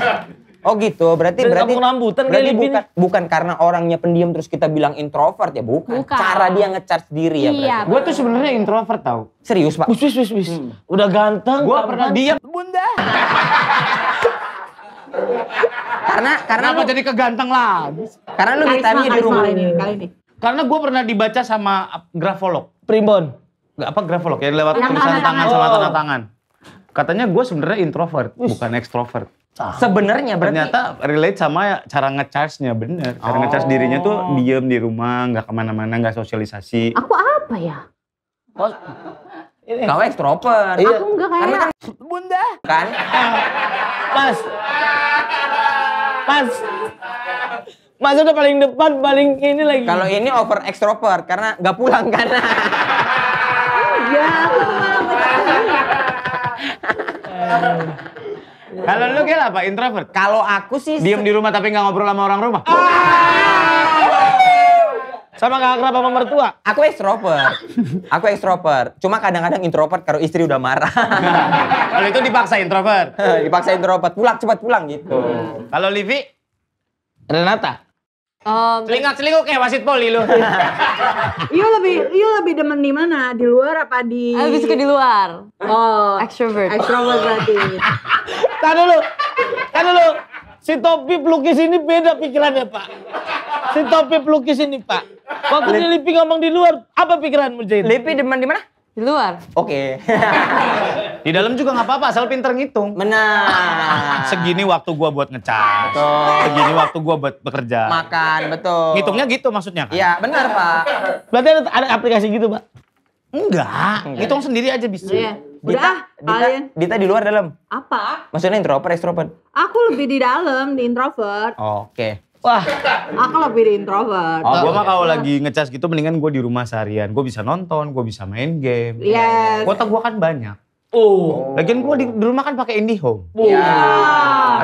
oh gitu, berarti Dari berarti rambutan berarti bukan bukan karena orangnya pendiam terus kita bilang introvert ya bukan. bukan. Cara dia ngecharge diri ya iya, berarti. Gue tuh sebenarnya introvert tau. Serius pak? Wis wis wis wis. Hmm. Udah ganteng. Gue pernah diam. Bunda. karena karena Kenapa lu, jadi keganteng lah. Karena lu vitaminnya di rumah ini kali ini. Karena gue pernah dibaca sama grafolog. Primbon. Gak apa grafolog ya lewat tangan, tulisan tangan, tangan sama tanda tangan. Katanya gue sebenarnya introvert, bukan extrovert. Sebenarnya berarti ternyata relate sama cara ngecharge-nya bener. Cara oh. ngecharge dirinya tuh diem di rumah, nggak kemana-mana, nggak sosialisasi. Aku apa ya? Oh. Iya. Kau ekstrover. Iya. Aku enggak kayak. Karena kan bunda. Kan? Mas. Mas. Mas udah paling depan, paling ini lagi. Kalau ini over extrovert karena nggak pulang kan. Iya, aku Kalau lu kayak apa? Introvert? Kalau aku sih... Diem di rumah tapi nggak ngobrol sama orang rumah? Ah! Sama gak akrab sama mertua? Aku ekstrovert. Aku ekstrovert. Cuma kadang-kadang introvert kalau istri udah marah. kalau itu dipaksa introvert. Eh, dipaksa introvert. Pulang cepat pulang gitu. Hmm. Kalau Livi? Renata? Um, Selingat selingkuh kayak wasit poli lu. you iya, lebih you iya, lebih demen di mana? Di luar apa di? Aku lebih suka di luar. Oh, extrovert. Extrovert berarti. Tahan dulu. Tahan dulu si topi pelukis ini beda pikirannya pak. Si topi pelukis ini pak. Waktu Lip. Lipi ngomong di luar, apa pikiranmu jadi? Lipi demen di mana? Di luar. Oke. Okay. di dalam juga nggak apa-apa, asal pinter ngitung. Benar. Segini waktu gua buat ngecas. Betul. Segini waktu gua buat bekerja. Makan, betul. Ngitungnya gitu maksudnya kan? Iya, benar Pak. Berarti ada, ada aplikasi gitu, Pak? Enggak, Enggak. ngitung sendiri aja bisa. Iya. Udah, Dita, kalian. Dita, di luar dalam. Apa? Maksudnya introvert, extrovert? Aku lebih di dalam, di introvert. Oh, Oke. Okay. Wah, aku lebih di introvert. Oh, gue mah kalau lagi ngecas gitu mendingan gue di rumah seharian. Gue bisa nonton, gue bisa main game. Yes. Kota gue kan banyak. Oh. Lagian gue di, di rumah kan pakai IndiHome. Oh. Ya.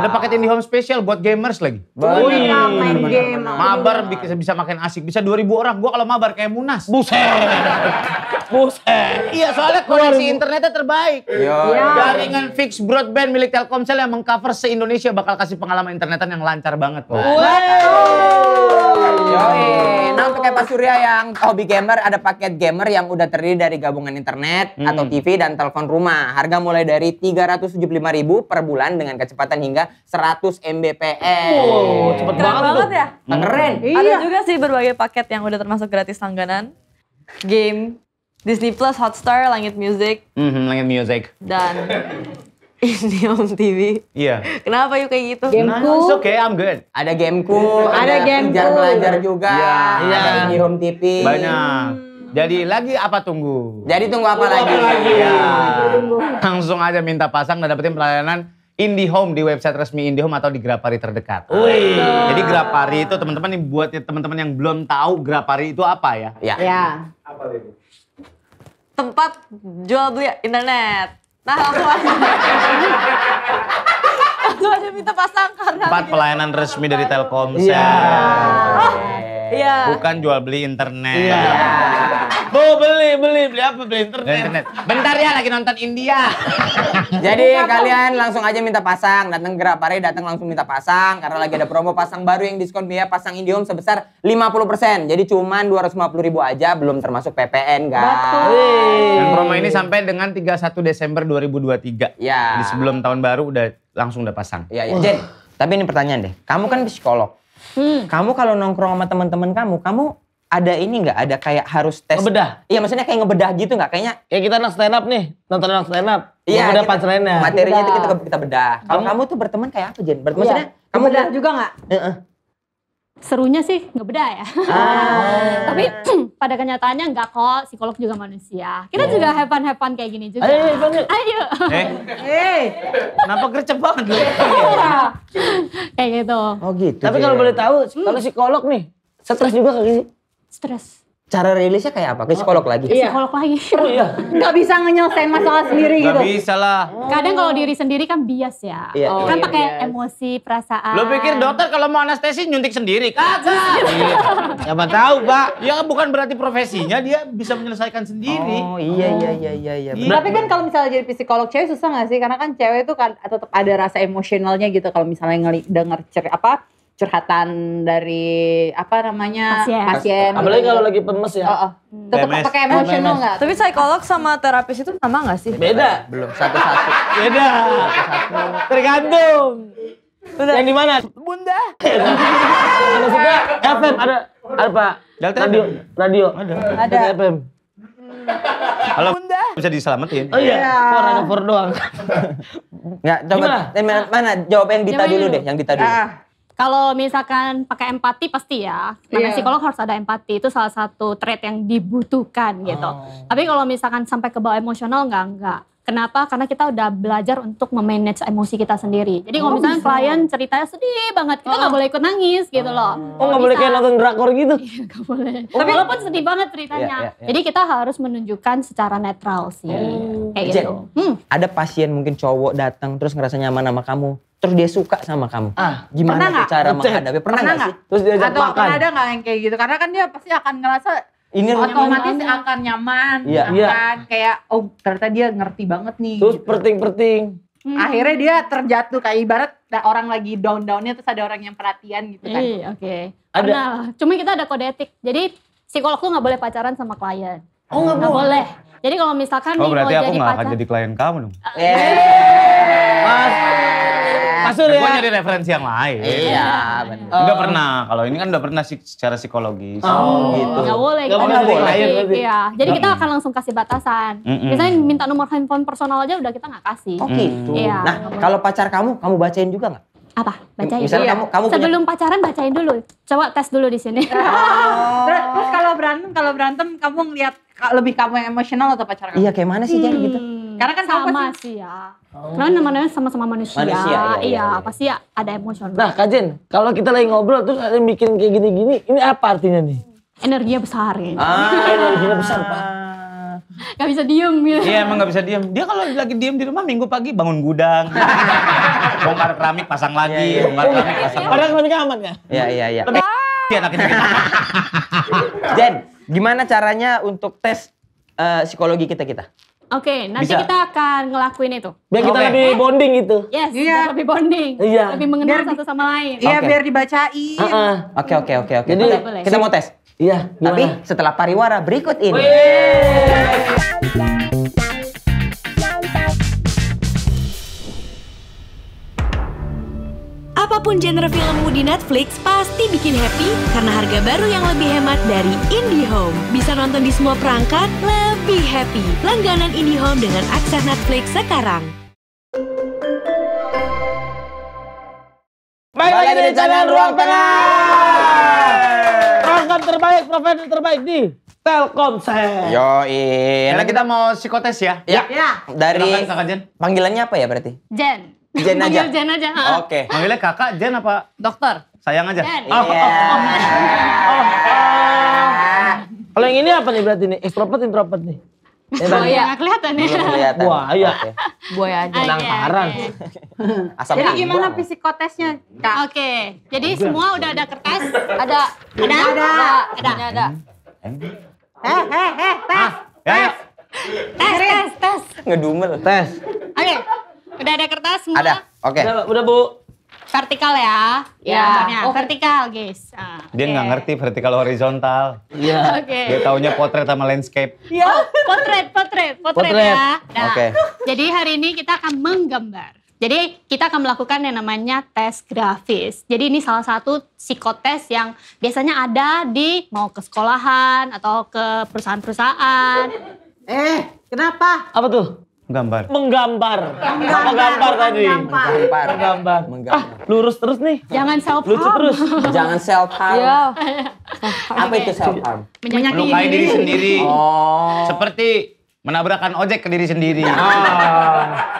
Ada paket IndiHome spesial buat gamers lagi. iya. main game. Mabar bisa, bisa makin asik. Bisa 2000 orang. Gue kalau mabar kayak Munas. Buset. Buset. Iya, soalnya koneksi internetnya terbaik. Iya. iya. Jaringan fixed broadband milik Telkomsel yang mengcover se-Indonesia bakal kasih pengalaman internetan yang lancar banget, Wow. Iya. Iya. Yoi. Nah untuk kayak Pak Surya yang hobi gamer, ada paket gamer yang udah terdiri dari gabungan internet hmm. atau TV dan telepon rumah. Harga mulai dari 375 ribu per bulan dengan kecepatan hingga 100 Mbps. Oh, cepet Keren banget, banget ya. Keren. Iya. Ada juga sih berbagai paket yang udah termasuk gratis langganan. Game, Disney Plus, Hotstar, Langit Music. Mm-hmm, Langit Music. Dan ini Om TV. Iya. Yeah. Kenapa yuk kayak gitu? Gameku. Nah, oke, okay, I'm good. Ada gameku, ada, ada gameku. Belajar belajar juga. Iya. yeah. Ada ini iya. Home TV. Banyak. Hmm. Jadi lagi apa tunggu? Jadi tunggu apa tunggu lagi? lagi. Ya. Langsung aja minta pasang dan dapetin pelayanan IndiHome di website resmi IndiHome atau di Grapari terdekat. Wih. Jadi Grapari itu teman-teman nih buat teman-teman yang belum tahu Grapari itu apa ya? Iya. ya. Apa itu? tempat jual beli internet. Nah, langsung aja. langsung aja minta pasang karena tempat pelayanan resmi dari Telkomsel. Yeah. Iya. Oh, Iya. Bukan jual beli internet. Iya. Bu beli beli beli apa beli internet. internet. Bentar ya lagi nonton India. Jadi kalian langsung aja minta pasang, datang hari, datang langsung minta pasang karena lagi ada promo pasang baru yang diskon biaya pasang Indium sebesar 50%. Jadi cuman 250.000 ribu aja belum termasuk PPN guys. Betul. Dan promo ini sampai dengan 31 Desember 2023. Ya. Di sebelum tahun baru udah langsung udah pasang. Iya, iya. Jen, tapi ini pertanyaan deh. Kamu kan psikolog. Hmm. Kamu kalau nongkrong sama teman-teman kamu, kamu ada ini nggak? Ada kayak harus tes? Ngebedah? Iya maksudnya kayak ngebedah gitu nggak? Kayaknya kayak kita nang stand up nih, nonton nang stand up. Iya. Ngebedah punchline Materinya itu kita, kita bedah. Kalau kamu tuh berteman kayak apa Jen? Berteman iya. maksudnya kamu bedah juga nggak? Uh -uh serunya sih beda ya. Ah. Tapi pada kenyataannya enggak kok, psikolog juga manusia. Kita yeah. juga hepan hepan kayak gini juga. Ayo, ayo, Ayo. Eh, hey, eh. kenapa gercep banget lu? Iya. kayak gitu. Oh gitu. Tapi kalau boleh tahu, kalau hmm. psikolog nih, stres juga kayak gini? Stres cara rilisnya kayak apa? Ke psikolog oh, lagi? Ke Psikolog lagi. iya. iya. Gak bisa nyelesain masalah sendiri Gak gitu. Gak bisa lah. Kadang kalau diri sendiri kan bias ya. Iya, kan oh, kan iya, pakai iya. emosi, perasaan. Lo pikir dokter kalau mau anestesi nyuntik sendiri? Kagak. iya. Siapa tahu, Pak. Ya bukan berarti profesinya dia bisa menyelesaikan sendiri. Oh iya iya oh. iya iya. iya. Benar. Iya. Tapi kan kalau misalnya jadi psikolog cewek susah gak sih? Karena kan cewek itu kan tetap ada rasa emosionalnya gitu kalau misalnya denger cerita apa curhatan dari apa namanya pasien. pasien Apalagi kalau lagi pemes ya. Oh, oh. Tetap pakai emosional nggak? Tapi psikolog sama terapis itu sama nggak sih? Beda. Belum satu-satu. Beda. Satu-satu. Tergantung. Bunda. Yang di mana? Bunda. ada juga FM ada apa? Delta radio radio ada. Ada FM. Halo Bunda. Bisa diselamatin. Oh iya. For iya. for doang. Enggak coba. Eh, mana? mana? Jawab yang Dita dulu deh, yang Dita ah, dulu. Ah. Kalau misalkan pakai empati pasti ya, namanya yeah. psikolog harus ada empati itu salah satu trait yang dibutuhkan gitu. Oh. Tapi kalau misalkan sampai ke bawah emosional enggak enggak. Kenapa? Karena kita udah belajar untuk memanage emosi kita sendiri. Jadi oh, kalau misalnya bisa. klien ceritanya sedih banget, kita nggak oh. boleh ikut nangis gitu loh. Oh, oh nggak boleh kayak nonton drakor gitu? Iya boleh. Oh. Tapi walaupun sedih banget ceritanya. Yeah, yeah, yeah. Jadi kita harus menunjukkan secara netral sih. Oh. Kayak Jen, gitu. Hmm. Ada pasien mungkin cowok datang terus ngerasa nyaman sama kamu terus dia suka sama kamu. Ah, gimana pernah tuh cara menghadapi? Pernah, pernah gak sih? Terus dia ajak Atau makan. Atau ada gak yang kayak gitu? Karena kan dia pasti akan ngerasa ini otomatis nyaman. akan nyaman, iya, akan gitu iya. Kan? kayak oh ternyata dia ngerti banget nih. Terus gitu. perting-perting. Hmm. Akhirnya dia terjatuh kayak ibarat orang lagi down-downnya terus ada orang yang perhatian gitu kan. Iya, oke. Okay. Ada. Pernah Cuma kita ada kode etik. Jadi psikolog tuh nggak boleh pacaran sama klien. Oh nggak boleh. boleh. Jadi kalau misalkan oh, nih, berarti aku nggak akan jadi klien kamu dong. Yeah. Yeah. Mas, kasur ya. Gue nyari referensi yang lain. Iya, iya benar. Enggak pernah. Kalau ini kan udah pernah sih secara psikologis. Oh, gitu. Enggak boleh. Enggak kan boleh. Iya. Jadi kita akan langsung kasih batasan. Misalnya minta nomor handphone personal aja udah kita nggak kasih. Oh, Oke. Gitu. Iya. Nah, kalau pacar kamu kamu bacain juga nggak? apa bacain Misalnya iya. kamu, kamu sebelum pacaran bacain dulu coba tes dulu di sini oh. terus kalau berantem kalau berantem kamu ngelihat lebih kamu yang emosional atau pacar kamu iya kayak mana sih gitu? hmm. gitu karena kan sama pasti... sih ya. Oh. Karena namanya sama-sama manusia. manusia iya, iya, iya, iya. pasti ya ada emosional. Nah, Kajen, kalau kita lagi ngobrol terus ada yang bikin kayak gini-gini, ini apa artinya nih? Energinya besar ya. Ah, energinya besar, Pak. Gak bisa diem gitu. Iya emang gak bisa diem. Dia kalau lagi diem di rumah minggu pagi bangun gudang. bongkar keramik pasang lagi, iya, iya. bongkar keramik pasang lagi. Padahal keramiknya aman ya? Iya, iya, iya. Lebih anaknya. Ah. Jen, gimana caranya untuk tes eh, psikologi kita-kita? Oke, okay, nanti Bisa. kita akan ngelakuin itu. Biar kita okay. lebih eh? bonding itu. Yes, Iya. lebih bonding. Iya. Lebih mengenal biar satu sama lain. Iya, okay. biar dibacain. Ah, ah. Oke, oke, oke, oke. Jadi boleh. kita mau tes. Iya, gimana? Tapi setelah pariwara berikut ini. Wee! Apapun genre filmmu di Netflix pasti bikin happy karena harga baru yang lebih hemat dari IndiHome. Bisa nonton di semua perangkat lebih happy. Langganan IndiHome dengan akses Netflix sekarang. Baik lagi di channel Ruang Tengah. Perangkat terbaik, provider terbaik di Telkomsel. ini. Nah kita mau psikotes ya? Ya. ya. Dari panggilannya apa ya berarti? Jen. Jen aja. Jen aja. Oke. Okay. Manggilnya kakak Jen apa? Dokter. Sayang aja. Jen. Oh, yeah. oh, oh, iya. oh, oh. Iya. Kalau yang ini apa nih berarti nih? Extrovert introvert nih? Buaya. Nggak kelihatan ya? kelihatan. Buaya. Okay. Buaya aja. Penangkaran. Okay. Asam jadi gimana psikotesnya, Kak? Oke. Okay. Jadi semua udah ada kertas? ada. Ada. Ada. Ada. Ada. Eh, eh, eh, tes. Ah, tes. Ya, ya. Tes, tes, tes. Ngedumel. Tes. Oke. Okay. Udah ada kertas semua? Ada. Oke. Okay. Udah, udah, Bu. Vertikal ya. Ya. Iya, ya. Oh, vertikal, guys. Ah, Dia nggak okay. ngerti vertikal horizontal. Iya. Yeah. Oke. Okay. Dia taunya potret sama landscape. Iya. Oh, potret, potret, potret, potret. ya. Nah, Oke. Okay. Jadi hari ini kita akan menggambar. Jadi kita akan melakukan yang namanya tes grafis. Jadi ini salah satu psikotes yang biasanya ada di mau ke sekolahan atau ke perusahaan-perusahaan. Eh, kenapa? Apa tuh? Menggambar. Menggambar. Menggambar, menggambar tadi. Menggambar. Menggambar. menggambar. menggambar. Ah, lurus terus nih. Jangan self harm. Lucu terus. Jangan self harm. Iya. Apa itu self harm? Menyakiti Melukai diri sendiri. Oh. Seperti menabrakan ojek ke diri sendiri. Oh.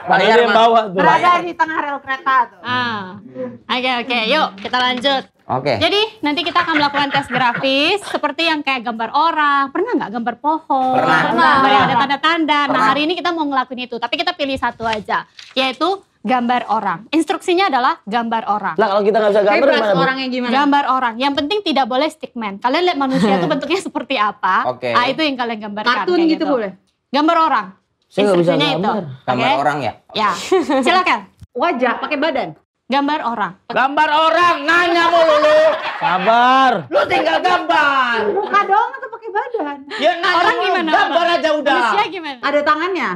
Bayar bawa tuh. Berada di tengah rel kereta tuh. Ah. Oke okay, oke, okay. yuk kita lanjut. Oke. Okay. Jadi nanti kita akan melakukan tes grafis seperti yang kayak gambar orang. Pernah nggak gambar pohon? Pernah. Pernah. Gambar yang ada tanda-tanda. Nah hari ini kita mau ngelakuin itu. Tapi kita pilih satu aja. Yaitu gambar orang. Instruksinya adalah gambar orang. Nah kalau kita nggak bisa gambar gimana? orang yang gimana? Gambar orang. Yang penting tidak boleh stickman. Kalian lihat manusia itu bentuknya seperti apa. Oke. Okay. Ah, itu yang kalian gambarkan. Kartun gitu, gitu boleh? Gambar orang. Saya bisa gambar. Itu. Gambar okay? orang ya? Ya. Silakan. Wajah pakai badan. Gambar orang. Gambar orang, nanya mau lu. Sabar. Lu tinggal gambar. Muka doang atau pakai badan? Ya nanya orang gimana? Gambar apa? aja udah. Manusia gimana? Ada tangannya?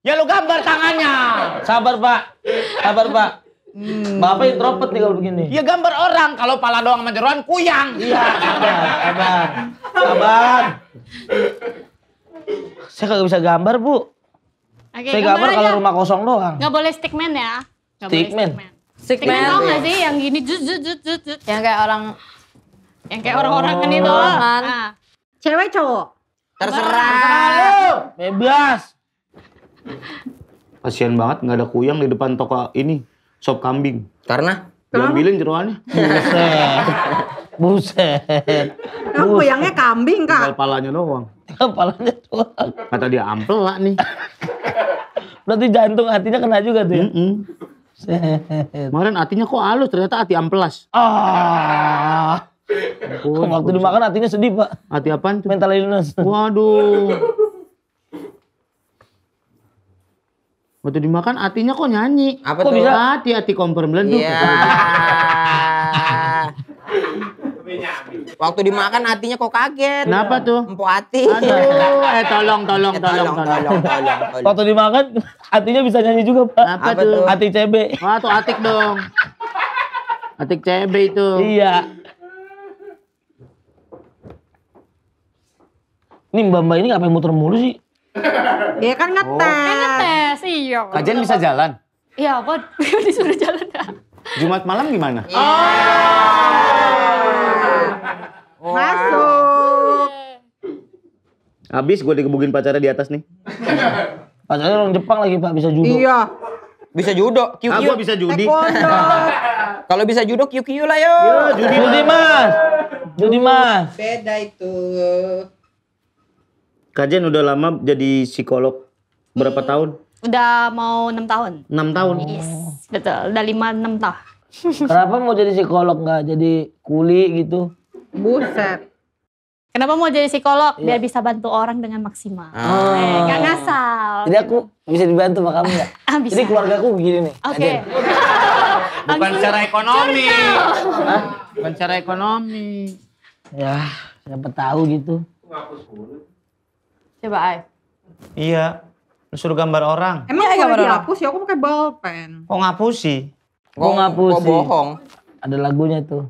Ya lu gambar tangannya. Sabar, Pak. Sabar, Pak. Hmm. Bapak introvert nih kalau begini. Ya gambar orang, kalau pala doang sama jeruan kuyang. Iya, sabar, sabar. Sabar. Saya kagak bisa gambar, Bu. Oke, Saya gambar, gambar kalau rumah kosong doang. Gak boleh stickman ya. stickman. Boleh stickman. Stickman. Stickman tau gak sih yang gini jut jut jut jut jut. Yang kayak orang yang kayak orang-orang oh. kan itu. Kan. Nah. Cewek cowok. Terserah. Terserah Bebas. Kasian banget gak ada kuyang di depan toko ini sop kambing. Karena diambilin nih. Buset. Buset. Kamu kuyangnya kambing, Kak. palanya doang. palanya doang. Kata dia lah nih. Berarti jantung hatinya kena juga tuh ya? Mm -mm. Kemarin hatinya kok halus, ternyata hati amplas. Ah. Oh, Waktu dimakan hatinya sedih, Pak. Hati apa? tuh? Mental illness. Waduh. Waktu dimakan hatinya kok nyanyi. Apa kok bisa? Hati hati kompor melenduk. Yeah. Iya. Waktu dimakan hatinya kok kaget. Kenapa tuh? Empu hati. Aduh, eh tolong, tolong, eh, tolong, tolong, tolong. Waktu dimakan hatinya bisa nyanyi juga, Pak. Apa, tuh? Hati CB. Wah, tuh atik dong. Atik CB itu. Iya. Ini Mbak Mbak ini ngapain muter mulu sih? Iya kan oh. ngetes. Oh. Kan ngetes, iya. Kajian bisa jalan? Iya, kok Disuruh jalan. Jumat malam gimana? Oh. Masuk. Habis gue dikebukin pacarnya di atas nih. pacarnya orang Jepang lagi Pak bisa judo. Iya. Bisa judo, Kiu Aku bisa judi. Kalau bisa judo kiu kiu lah yo. Yo, iya, judi, judi Mas. Judi Mas. Beda itu. Kajen udah lama jadi psikolog. Berapa hmm. tahun? Udah mau enam tahun. Enam tahun. Yes, betul. Udah lima enam tahun. Kenapa mau jadi psikolog nggak jadi kuli gitu? Buset. Kenapa mau jadi psikolog? Biar Biar bisa bantu orang dengan maksimal. Ah. Eh, gak ngasal. Jadi aku bisa dibantu sama kamu gak? Ah, bisa. Jadi keluarga aku begini nih. Oke. Okay. Bukan cara ekonomi. Bukan cara ekonomi. Ya, siapa tahu gitu. Coba Ai. Iya. Suruh gambar orang. Emang ya, gambar orang? dihapus ya? Aku pakai bolpen. Kok ngapus sih? Gue ngapusin. Gue bohong. Ada lagunya tuh.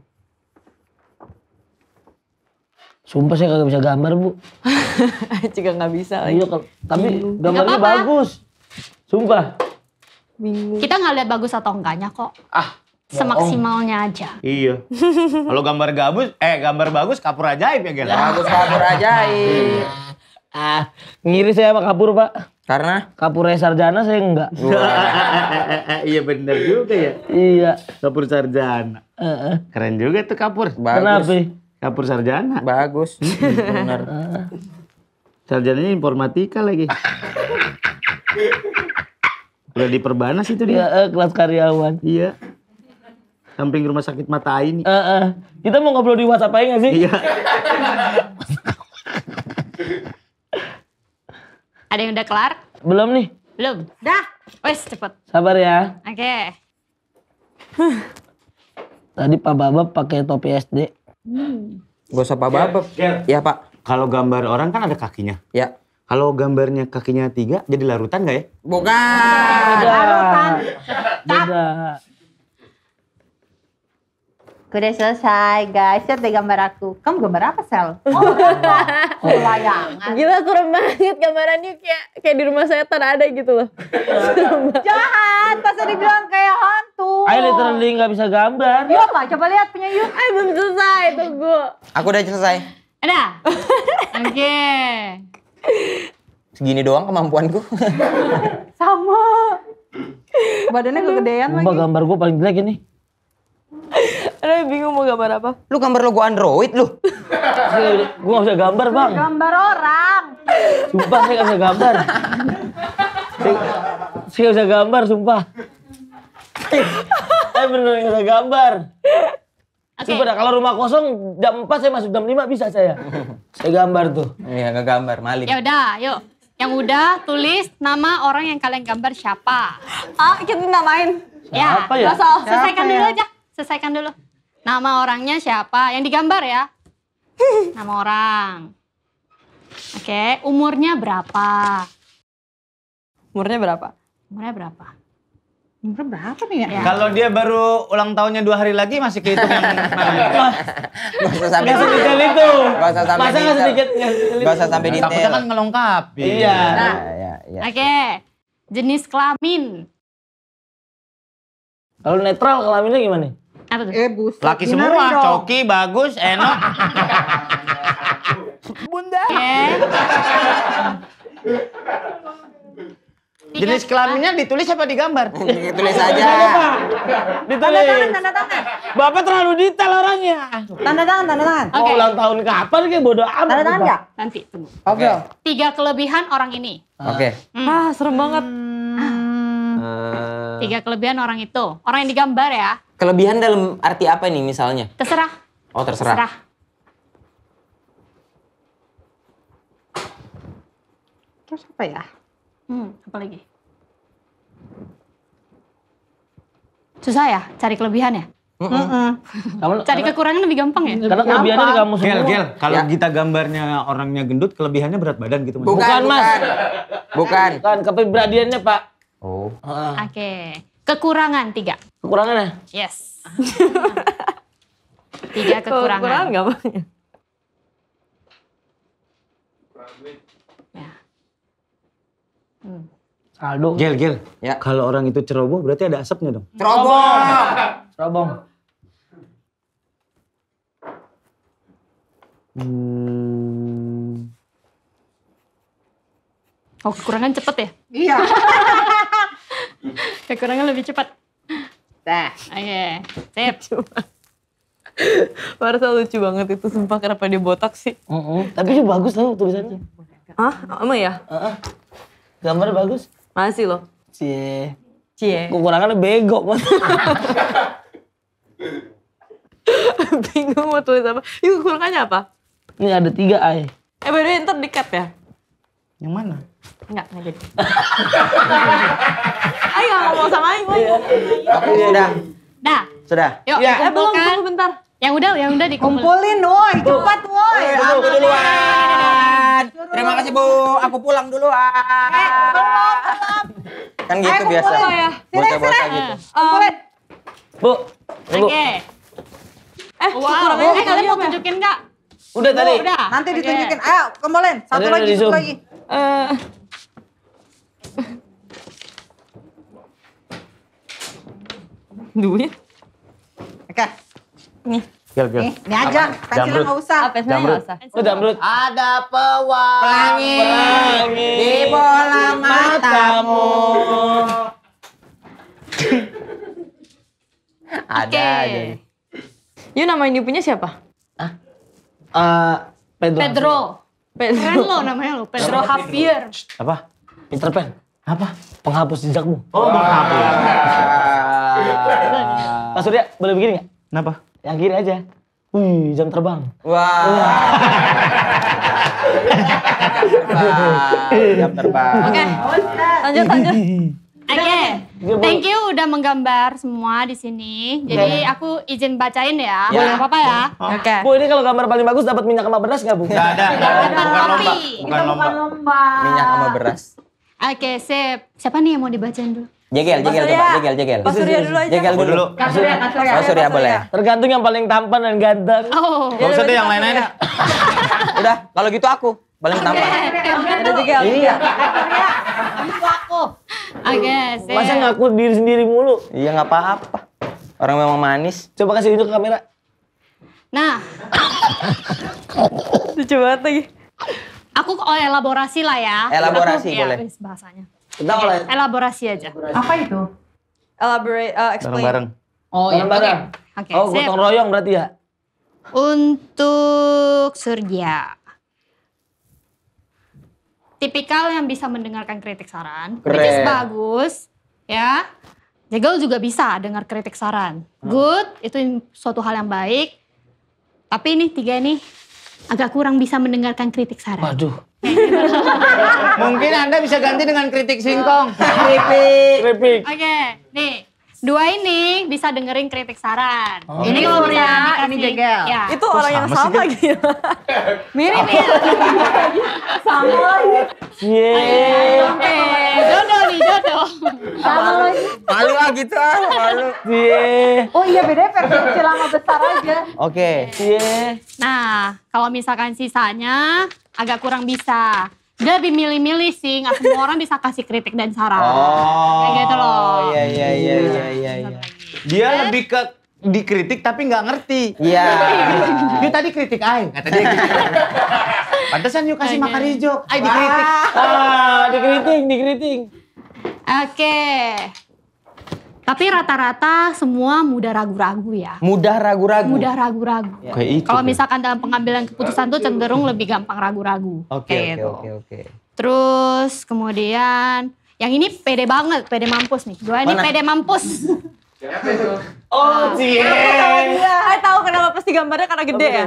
Sumpah saya kagak bisa gambar, Bu. Juga nggak bisa lagi. Iya, tapi gambarnya apa -apa. bagus. Sumpah. Bingung. Kita nggak lihat bagus atau enggaknya kok. Ah, semaksimalnya aja. Iya. Kalau gambar gabus, eh gambar bagus kapur ajaib ya, gila. Bagus kapur ajaib. Iya. ah, ngiri saya sama kapur, Pak. Karena Kapur Sarjana saya enggak. iya bener juga ya. Iya. Kapur Sarjana. Keren juga tuh kapur. Bagus. Kenapa? Kapur Sarjana. Bagus. bener. Sarjananya informatika lagi. Udah diperbanas itu dia. kelas karyawan. Iya. Samping rumah sakit mata ini. Uh, uh. Kita mau ngobrol di WhatsApp aja gak sih? Iya. Ada yang udah kelar? Belum nih. Belum? Dah. Wes cepet. Sabar ya. Oke. Okay. Huh. Tadi Pak Babab pakai topi SD. Hmm. Gak usah Pak Babab. Ya, ya. Pak. Kalau gambar orang kan ada kakinya. Ya. Kalau gambarnya kakinya tiga, jadi larutan nggak ya? Bukan. Larutan. Beda. Udah selesai guys, lihat deh gambar aku. Kamu gambar apa Sel? Oh, oh layangan. Gila kurang banget gambarannya kayak kayak di rumah saya setan ada gitu loh. Jahat, pas dibilang kayak hantu. Ayo literally nggak bisa gambar. Iya pak, coba lihat punya yuk. Ayo belum selesai, tunggu. Aku udah selesai. Ada? Oke. Okay. Segini doang kemampuanku. Sama. Badannya kegedean lagi. gambar gue paling jelek ini. Aduh bingung mau gambar apa. Lu gambar logo Android lu. gue gak usah gambar bang. Gambar orang. Sumpah saya gak usah gambar. saya, saya gak usah gambar sumpah. saya bener gak usah gambar. Okay. Sumpah dah, kalau rumah kosong jam 4 saya masuk jam 5 bisa saya. saya gambar tuh. Iya gak gambar, maling. Ya udah, yuk. Yang udah tulis nama orang yang kalian gambar siapa. Ah, kita namain. Ya, siapa ya? ya? Gak usah, selesaikan dulu ya? aja selesaikan dulu. Nama orangnya siapa? Yang digambar ya. Nama orang. Oke, okay. umurnya berapa? Umurnya berapa? Umurnya berapa? Umurnya berapa nih ya? ya. Kalau dia baru ulang tahunnya dua hari lagi masih kehitung yang mana? Ya? Gak usah sampai itu. Gak usah sampai Masa detail. sedikit Gak usah sampai nah, detail. Takutnya kan ngelengkap. Iya. Nah, ya, ya. Oke. Okay. Jenis kelamin. Kalau netral kelaminnya gimana? Apa tuh? Eh buset. Laki semua, coki, bagus, enak. Bunda. Eh. Jenis kelaminnya ditulis apa digambar? ditulis aja. Ditulis. Tanda tangan, tanda tangan. Bapak terlalu detail orangnya. Tanda tangan, tanda tangan. Mau ulang tahun kapan kayak bodo amat. Tanda tangan gak? Nanti tunggu. Oke. Tiga kelebihan orang ini. Oke. Okay. Hmm. Ah, serem banget. Ah. Eh. Tiga kelebihan orang itu. Orang yang digambar ya. Kelebihan dalam arti apa nih misalnya? Terserah. Oh, terserah. Terserah. Terus apa ya? Hmm, apa lagi? Susah ya cari kelebihan ya? Mm -mm. Cari kekurangan lebih gampang ya? Karena kelebihannya di kamu semua. Gel, gel. Kalau ya. kita gambarnya orangnya gendut, kelebihannya berat badan gitu. Bukan, bukan mas. Bukan. Bukan, kepribadiannya, Pak. Oh. Uh. Oke. Okay. Kekurangan tiga. Kekurangan ya? Yes. tiga kekurangan. Kekurangan gak banyak. Ya. Hmm. Aldo. Gel, gel. Ya. Kalau orang itu ceroboh berarti ada asapnya dong. Ceroboh. ceroboh Hmm. Oh, kekurangan cepet ya? Iya. ya kurangnya lebih cepat. Dah. Oke, okay. sip. Marcel lucu banget itu sumpah kenapa dia botak sih. Mm -hmm. Tapi dia bagus loh tulisannya. Hah? Emang ya? Uh -uh. Gambar bagus. Masih loh. Cie. Cie. Kekurangannya bego. Bingung mau tulis apa. Ini kekurangannya apa? Ini ada tiga ay. Eh by ntar terdekat ya? Yang mana? Enggak, enggak jadi. Ayo ngomong sama Aing. Tapi iya. iya. sudah. Dah. Sudah. Yuk, ya. eh, belum, belum bentar. Yang udah, yang udah dikumpulin. Kumpulin, woi, cepat, woi. Aku duluan. Terima kasih, Bu. Aku pulang duluan. Eh, belum, Kan gitu Ayo, biasa. Ya. Bocah-bocah gitu. Kumpulin. Ya. Bu, tunggu. Oke. Eh, wow. Eh, kalian mau tunjukin nggak? Udah tadi. Udah. Nanti ditunjukin. Ayo, kumpulin. Satu lagi, satu lagi. Eh. Duit. Oke. Nih. Gil, gil. Nih, ini aja, pensilnya gak usah. Ah, pensilnya gak usah. Lu jamrut. Ada pewangi, pelangi di bola matamu. Ada okay. aja. Yuk nama ini punya siapa? Ah, uh, Pedro. Pedro. Pedro. Pedro. lo namanya lo, Pedro Javier. Apa? Peter Pan. Apa? Penghapus jejakmu. Oh, penghapus. Pak Surya boleh begini nggak? Kenapa? Yang kiri aja. Wih, jam terbang. Wah. Wow. jam terbang. Oke, okay. lanjut lanjut. Oke, okay. thank you udah menggambar semua di sini. Jadi aku izin bacain ya, ya. boleh ya. apa-apa ya. Oke. Okay. Bu ini kalau gambar paling bagus dapat minyak sama beras nggak bu? Gak ada. Tidak ada. Bukan lomba. Bukan lomba. Minyak sama beras. Oke, okay, sip. Siapa nih yang mau dibacain dulu? Jegel, jegel coba, jegel, jegel. Pak Surya dulu aja. Jegel dulu. Pak Surya, Pak Surya. jegel, Surya boleh. Tergantung yang paling tampan dan ganteng. Oh. Gak usah deh yang lain-lain. Udah, kalau gitu aku paling tampan. Ada jegel. Iya. aku. Oke, Masa ngaku diri sendiri mulu? Iya, nggak apa-apa. Orang memang manis. Coba kasih unjuk ke kamera. Nah. Lucu banget lagi. Aku oh, elaborasi lah ya. Elaborasi ya, boleh. Bahasanya. Kita olah iya, elaborasi aja. Elaborasi. Apa itu? Elaborate, uh, explain. Bareng-bareng. Oh iya. Bareng-bareng. Okay. Okay. Oh gotong royong berarti ya? Untuk Surya. Tipikal yang bisa mendengarkan kritik saran. Keren. Which is bagus. Ya. Jago juga bisa dengar kritik saran. Hmm. Good, itu suatu hal yang baik. Tapi ini tiga ini agak kurang bisa mendengarkan kritik saran. Waduh. Mungkin Anda bisa ganti dengan kritik singkong. Kritik. Oke, nih Dua ini bisa dengerin kritik saran. Oh. Ini ya, ini Jegel. Ya. Itu oh, orang sama yang sama gitu Mirip nih. sama lagi. Ye. Oke, jodoh nih, jodoh. Sama lagi. Malu ah gitu ah, malu. Ye. Oh iya beda ya, versi kecil sama besar aja. Oke. Okay. Ye. Nah, kalau misalkan sisanya agak kurang bisa dia lebih milih-milih sih nggak semua orang bisa kasih kritik dan saran oh, kayak gitu loh iya iya iya iya iya, iya. iya. dia yeah. lebih ke dikritik tapi nggak ngerti iya yeah. dia tadi kritik Ay, kata dia gitu pantesan yuk kasih makan hijau Ay dikritik ah dikritik dikritik oke okay. Tapi rata-rata semua mudah ragu-ragu ya. Mudah ragu-ragu. Mudah ragu-ragu. Ya. Kalau misalkan dalam pengambilan keputusan tuh cenderung lebih gampang ragu-ragu. Oke, gitu. oke, oke, Terus kemudian yang ini pede banget, pede mampus nih. Gue ini pede mampus. Siapa itu? Oh, cie. Eh, tahu kenapa pasti gambarnya karena gede ya.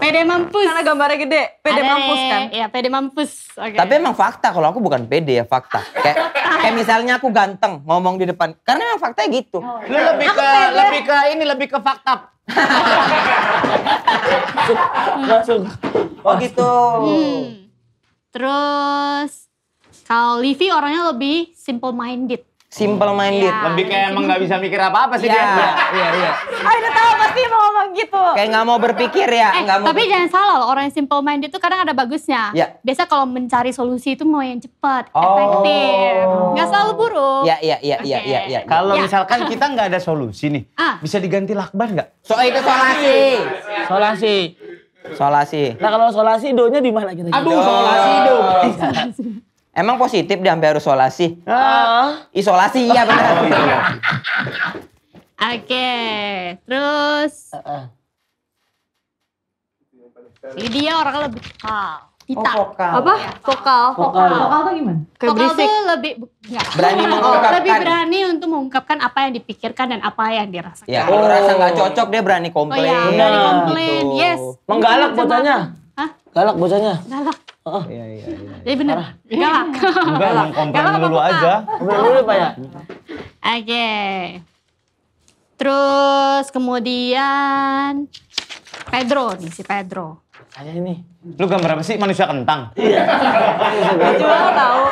Pede mampus. Karena gambarnya gede. Pede Ade. mampus kan? Iya, pede mampus. Okay. Tapi emang fakta kalau aku bukan pede ya fakta. Kayak kayak misalnya aku ganteng ngomong di depan. Karena emang faktanya gitu. Oh, iya. Lu lebih ke lebih ke ini lebih ke fakta. Langsung. oh gitu. Hmm. Terus kalau Livi orangnya lebih simple minded simple minded. Yeah. Lebih kayak emang nggak bisa mikir apa-apa sih yeah. dia. Iya, iya. Aku iya. ah, tahu pasti mau ngomong gitu. Kayak nggak mau berpikir ya. Eh, mau tapi berpikir. jangan salah loh, orang yang simple minded itu kadang ada bagusnya. Yeah. Biasa kalau mencari solusi itu mau yang cepat, oh. efektif. Nggak selalu buruk. Iya, iya, iya, iya, iya. Ya, Kalau iya. misalkan kita nggak ada solusi nih, ah. bisa diganti lakban nggak? So, itu solasi. Solasi. Solasi. Nah kalau solasi do-nya di mana kita? Aduh, solasi do. Emang positif dia harus isolasi? Oh. Ah. Isolasi iya benar. Oh, iya. Oke, okay. terus uh, uh. dia orang lebih vokal. Oh, vokal. Apa? vokal. Vokal. Vokal, vokal tuh gimana? Kayak vokal berisik. tuh lebih ya. berani oh, mengungkapkan. Lebih berani untuk mengungkapkan apa yang dipikirkan dan apa yang dirasakan. Ya, kalau oh. rasa nggak cocok dia berani komplain. Oh, iya. Berani nah, komplain, gitu. yes. Menggalak bocahnya. Hah? Galak bocahnya. Galak. Iya, Iya iya iya. Jadi iya, Galak. Enggak iya, iya, dulu aja. iya, dulu Pak ya. Oke. Terus kemudian Pedro nih si Pedro. Saya ini. Lu gambar apa sih manusia kentang? Iya. Lucu tahu.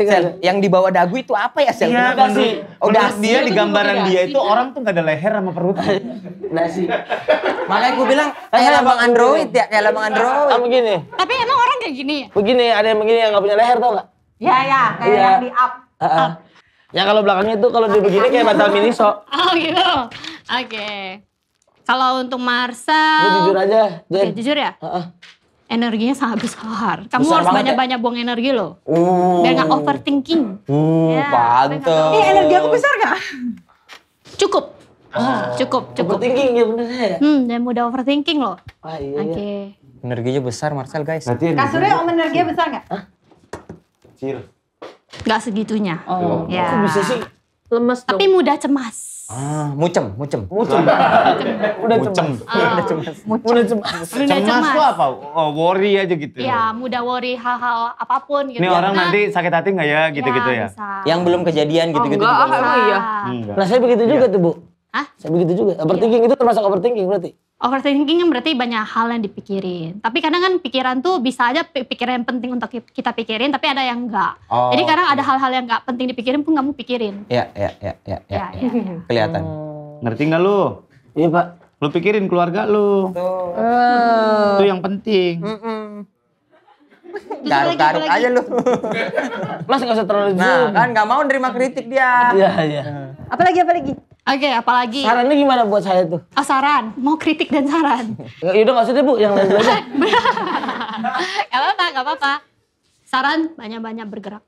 Sel, yang dibawa dagu itu apa ya Sel? Iya, menurut, sih. Oh, menurut dia di gambaran dia itu ya? iya. orang tuh gak ada leher sama perut. sih. Makanya gue bilang kayak lambang android ya, kayak lambang android. Ah, begini. Tapi emang orang kayak gini ya? Begini, ada yang begini yang gak punya leher tau gak? Ya, ya, kayak ya. yang di up. Uh -uh. up. Ya kalau belakangnya tuh kalau dia begini kayak mini sok. Oh gitu. Oke. Okay. Kalau untuk Marcel. Lu jujur aja, Jen. Ya, jujur ya? Uh -uh energinya sangat besar. Kamu besar harus ya? banyak-banyak ya? buang energi loh. Uh. Biar gak overthinking. Uh, ya, pantes. Eh, energi aku besar gak? Cukup. Ah, oh, cukup, cukup. Overthinking ya bener ya? Hmm, dan mudah overthinking loh. Ah, iya, iya. Oke. Okay. Energinya besar Marcel guys. Berarti Kasurnya om energinya besar gak? Hah? kecil. Gak segitunya. Oh, ya. kok bisa sih? lemes dong. Tapi mudah cemas. Ah, mucem, mucem. Mucem. Udah mucem. Ah, ah, udah cemas. udah cemas. udah cemas cemas tuh apa? Oh, worry aja gitu. Iya, mudah worry hal-hal apapun gitu. Ini ya. orang nah, nanti sakit hati gak ya gitu-gitu iya, ya? ya? Yang belum kejadian gitu-gitu. Oh, enggak, gitu. enggak, iya? enggak. Iya. Nah, saya begitu iya. juga tuh, Bu. Hah? Saya begitu juga. Overthinking iya. itu termasuk overthinking berarti? Overthinking kan berarti banyak hal yang dipikirin. Tapi kadang kan pikiran tuh bisa aja pikiran yang penting untuk kita pikirin, tapi ada yang enggak. Oh. Jadi kadang iya. ada hal-hal yang enggak penting dipikirin pun kamu pikirin. Iya, iya, iya, iya. Ya, ya, ya. ya. Kelihatan. Hmm. Ngerti nggak lu? Iya pak. Lu pikirin keluarga lu. Tuh. Uh. Itu yang penting. Mm -mm. Garuk-garuk aja lu. Plus gak usah terlalu nah, zoom. Nah kan gak mau nerima kritik dia. Iya, iya. Nah. Apalagi, apalagi? Oke, okay, apalagi? Sarannya gimana buat saya tuh? Oh, saran. Mau kritik dan saran. Ya, yaudah gak usah deh, Bu. Yang lain aja. gak apa-apa, gak apa-apa. Saran banyak-banyak bergerak.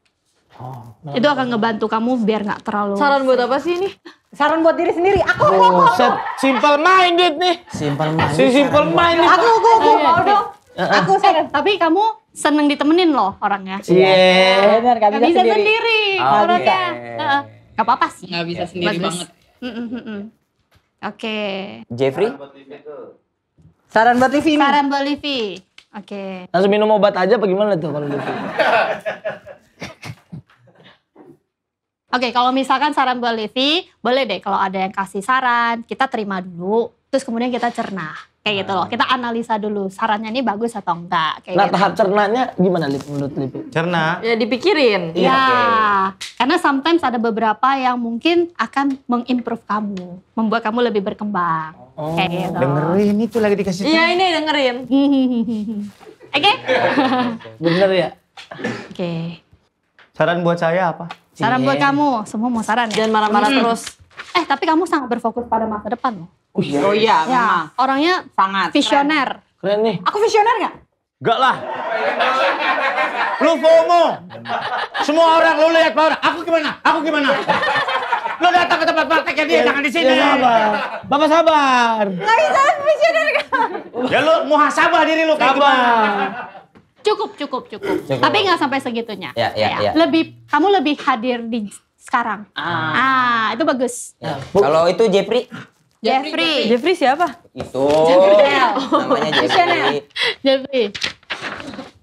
Oh, nah. itu akan ngebantu kamu biar nggak terlalu. Saran buat apa sih ini? Saran buat diri sendiri. Aku aku. Oh, set simple minded nih. Simple minded. Si simple minded. Aku aku aku mau dong. Eh, eh. Aku eh, saran. Tapi kamu seneng ditemenin loh orangnya. Iya. Yeah. Iya, gak bisa, sendiri. sendiri oh, orangnya. Okay. Gak apa-apa sih. Gak bisa iya. sendiri banget. Oke. Okay. Jeffrey? Saran buat Livi. Saran buat Livi. Oke. Okay. Langsung minum obat aja apa gimana tuh kalau Livi? Oke, okay, kalau misalkan saran buat Livi, boleh deh kalau ada yang kasih saran, kita terima dulu, terus kemudian kita cerna kayak gitu loh. Nah. Kita analisa dulu sarannya ini bagus atau enggak kayak Nah, gitu. tahap cernanya gimana Lip menurut Lip? Cerna. Ya dipikirin. Iya. Ya, okay. Karena sometimes ada beberapa yang mungkin akan mengimprove kamu, membuat kamu lebih berkembang. Oh, kayak gitu. Dengerin itu lagi dikasih Iya, ini dengerin. Oke? Okay? Bener ya? Oke. Okay. Saran buat saya apa? Saran buat iya. kamu, semua mau saran ya? Jangan marah-marah hmm. terus. Eh, tapi kamu sangat berfokus pada masa depan loh. Oh iya. Oh iya, ya. Orangnya sangat visioner. Keren. nih. Aku visioner gak? Enggak lah. Lu FOMO. Semua orang lu lihat orang. Aku gimana? Aku gimana? Lu datang ke tempat prakteknya dia, ya, jangan di sini. Ya, Bapak sabar. Gak bisa visioner gak? Ya lu muhasabah diri lu kayak sabar. gimana? Cukup, cukup, cukup, cukup. Tapi nggak sampai segitunya. Ya, ya, ya. ya. Lebih, kamu lebih hadir di sekarang. Ah, ah itu bagus. Ya. Kalau itu Jepri, Jeffrey. Jeffrey siapa? Itu. Jeffrey. Namanya oh. Jeffrey. Jeffrey.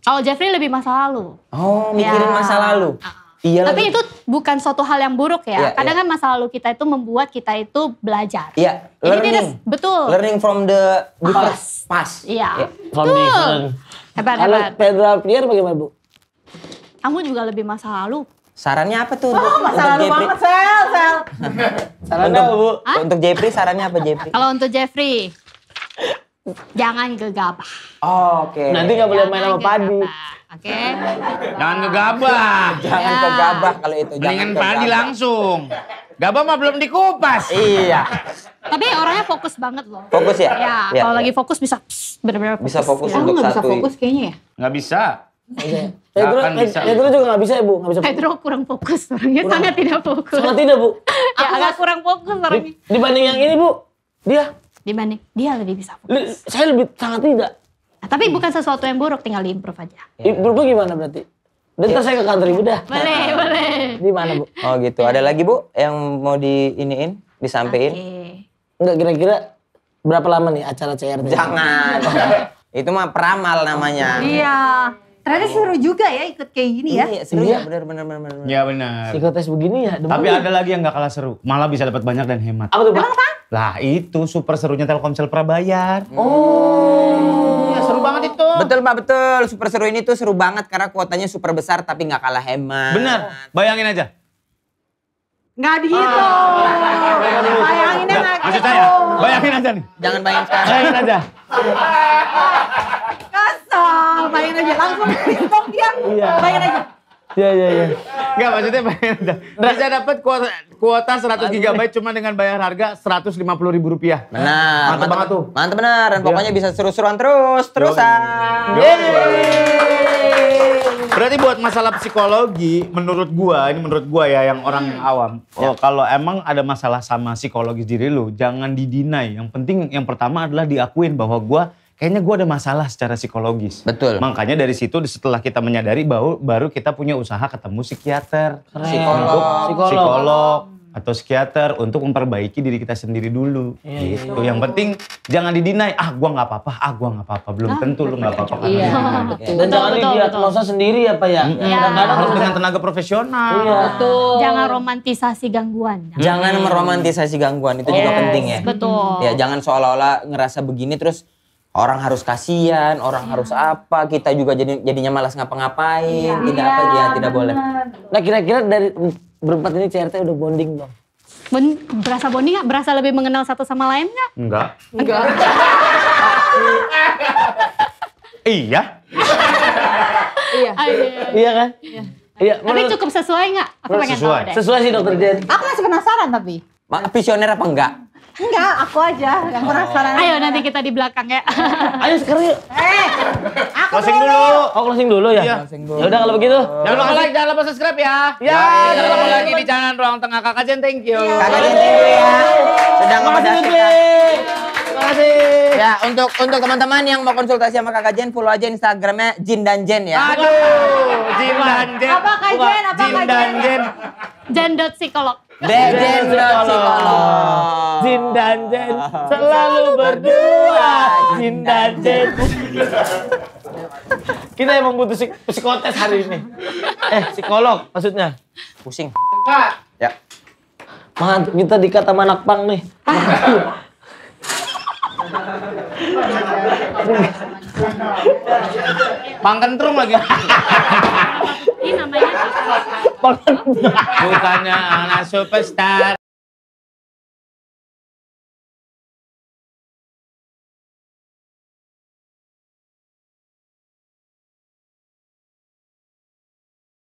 Oh, Jeffrey lebih masa lalu. Oh, mikirin ya. masa lalu. Ah, ah. Iya. Tapi itu bukan suatu hal yang buruk ya. ya Kadang ya. kan masa lalu kita itu membuat kita itu belajar. Iya. Learning. Ini betul. Learning from the, past. past. Iya. Ya. Hebat, hebat. Kalau Pedro Pierre bagaimana, Bu? Kamu juga lebih masa lalu. Sarannya apa tuh? Oh, masalah untuk banget, sel, sel. saran untuk, bu. Hah? Untuk Jeffrey, sarannya apa Jeffrey? Kalau untuk Jeffrey, jangan gegabah. Oh, Oke. Okay. Nanti gak boleh main sama padi. Oke. Okay? Jangan gegabah. jangan ya. gegabah kalau itu. Jangan Mendingan padi langsung. Gabah mah belum dikupas. iya. Tapi orangnya fokus banget loh. Fokus ya? Iya, ya kalau ya. lagi fokus bisa Bener-bener. fokus. Bisa fokus ya. untuk satu. bisa fokus kayaknya ya? Gak bisa. Okay. Eh, Pedro, kan eh, bisa, Pedro juga nggak bisa ya bu, nggak bisa. Pedro kurang fokus orangnya, kurang. sangat tidak fokus. Sangat tidak bu. ya, aku agak kurang fokus orangnya. Dibanding yang ini bu, dia. Dibanding dia lebih bisa fokus. saya lebih sangat tidak. Nah, tapi hmm. bukan sesuatu yang buruk, tinggal diimprove aja. Ya. Improve gimana berarti? Dan iya. saya ke kantor ibu dah. Boleh, boleh. Di mana bu? Oh gitu. Ada lagi bu yang mau di iniin, disampaikan. Okay. Enggak kira-kira berapa lama nih acara CRT? Jangan. Itu mah peramal namanya. Iya. Ternyata oh. seru juga ya ikut kayak gini ya. Iya, seru iya. ya, benar benar benar benar. Iya benar. Ikut tes begini ya. Tapi ya. ada lagi yang gak kalah seru, malah bisa dapat banyak dan hemat. Apa tuh, Pak? Apa? Lah, itu super serunya Telkomsel Prabayar. Hmm. Oh. Ya, seru banget itu. Betul, Pak, betul. Super seru ini tuh seru banget karena kuotanya super besar tapi gak kalah hemat. Benar. Bayangin aja. Nggak dihitung. Oh. Bayanginnya nggak gitu. Maksud bayangin aja nih. Jangan bayangin sekarang. Bayangin aja. freestyle, main aja langsung freestyle dia, iya. main aja. Iya iya iya. Enggak maksudnya nah. bisa dapat kuota kuota 100 GB cuma dengan bayar harga 150 ribu rupiah. Benar. Mantap banget tuh. Mantep benar. Dan iya. pokoknya bisa seru-seruan terus terusan. Berarti buat masalah psikologi, menurut gua ini menurut gua ya yang orang hmm. awam. Ya. Oh, kalau emang ada masalah sama psikologis diri lu, jangan didinai. Yang penting yang pertama adalah diakuin bahwa gua kayaknya gue ada masalah secara psikologis. Betul. Makanya dari situ setelah kita menyadari baru baru kita punya usaha ketemu psikiater, psikolog, untuk, psikolog. psikolog atau psikiater untuk memperbaiki diri kita sendiri dulu. Iya, iya, gitu. Iya. Yang penting jangan didinai, ah gua nggak apa-apa, ah gua nggak apa-apa, belum nah, tentu lu nggak apa-apa. Iya. Dan iya. jangan betul, sendiri ya. pak ya. Iya. Kadang harus dengan tenaga profesional. Iya. Betul. Jangan romantisasi gangguan. Jangan, jangan meromantisasi gangguan, itu yes, juga penting ya. Betul. Ya jangan seolah-olah ngerasa begini terus orang harus kasihan, orang hmm. harus iya. apa, kita juga jadi jadinya malas ngapa-ngapain, ya, tidak apa apa ya, iya, tidak boleh. Nah, kira-kira dari berempat ini CRT udah bonding belum? Ben, berasa bonding gak? Berasa lebih mengenal satu sama lain gak? Enggak. Enggak. iya. iya. Iya kan? Iya. Iya, tapi cukup sesuai gak? Aku pengen sesuai. tahu deh. Sesuai sih dokter Jen. Aku masih penasaran tapi. Visioner apa enggak? Enggak, aku aja yang penasaran. Oh. Ayo nanti kita di belakang ya. Ayo sekarang yuk. Eh, aku closing dulu. Oh, closing dulu ya. Ya udah kalau begitu. Jangan lupa like, jangan lupa subscribe ya. Ya, iya, iya. jangan lupa lagi di iya. channel Ruang Tengah Kakak Jen. Thank you. Kakak Jen, thank you ya. Sedang memedasikan. Terima kasih. Ya, untuk untuk teman-teman yang mau konsultasi sama Kakak Jen, follow aja Instagramnya Jin dan Jen ya. Aduh, Jin dan Jen. Apa Kak Jen? Apa Jin dan Jen? Jen dot psikolog. Deden psikolog, Jin dan Jen selalu berdua. Jin dan Jen. Kita emang butuh psikotes hari ini. Eh, psikolog maksudnya. Pusing. Kak. Ya. Man, kita dikata manak pang nih. Ah terus lagi. Ini namanya bukannya anak superstar.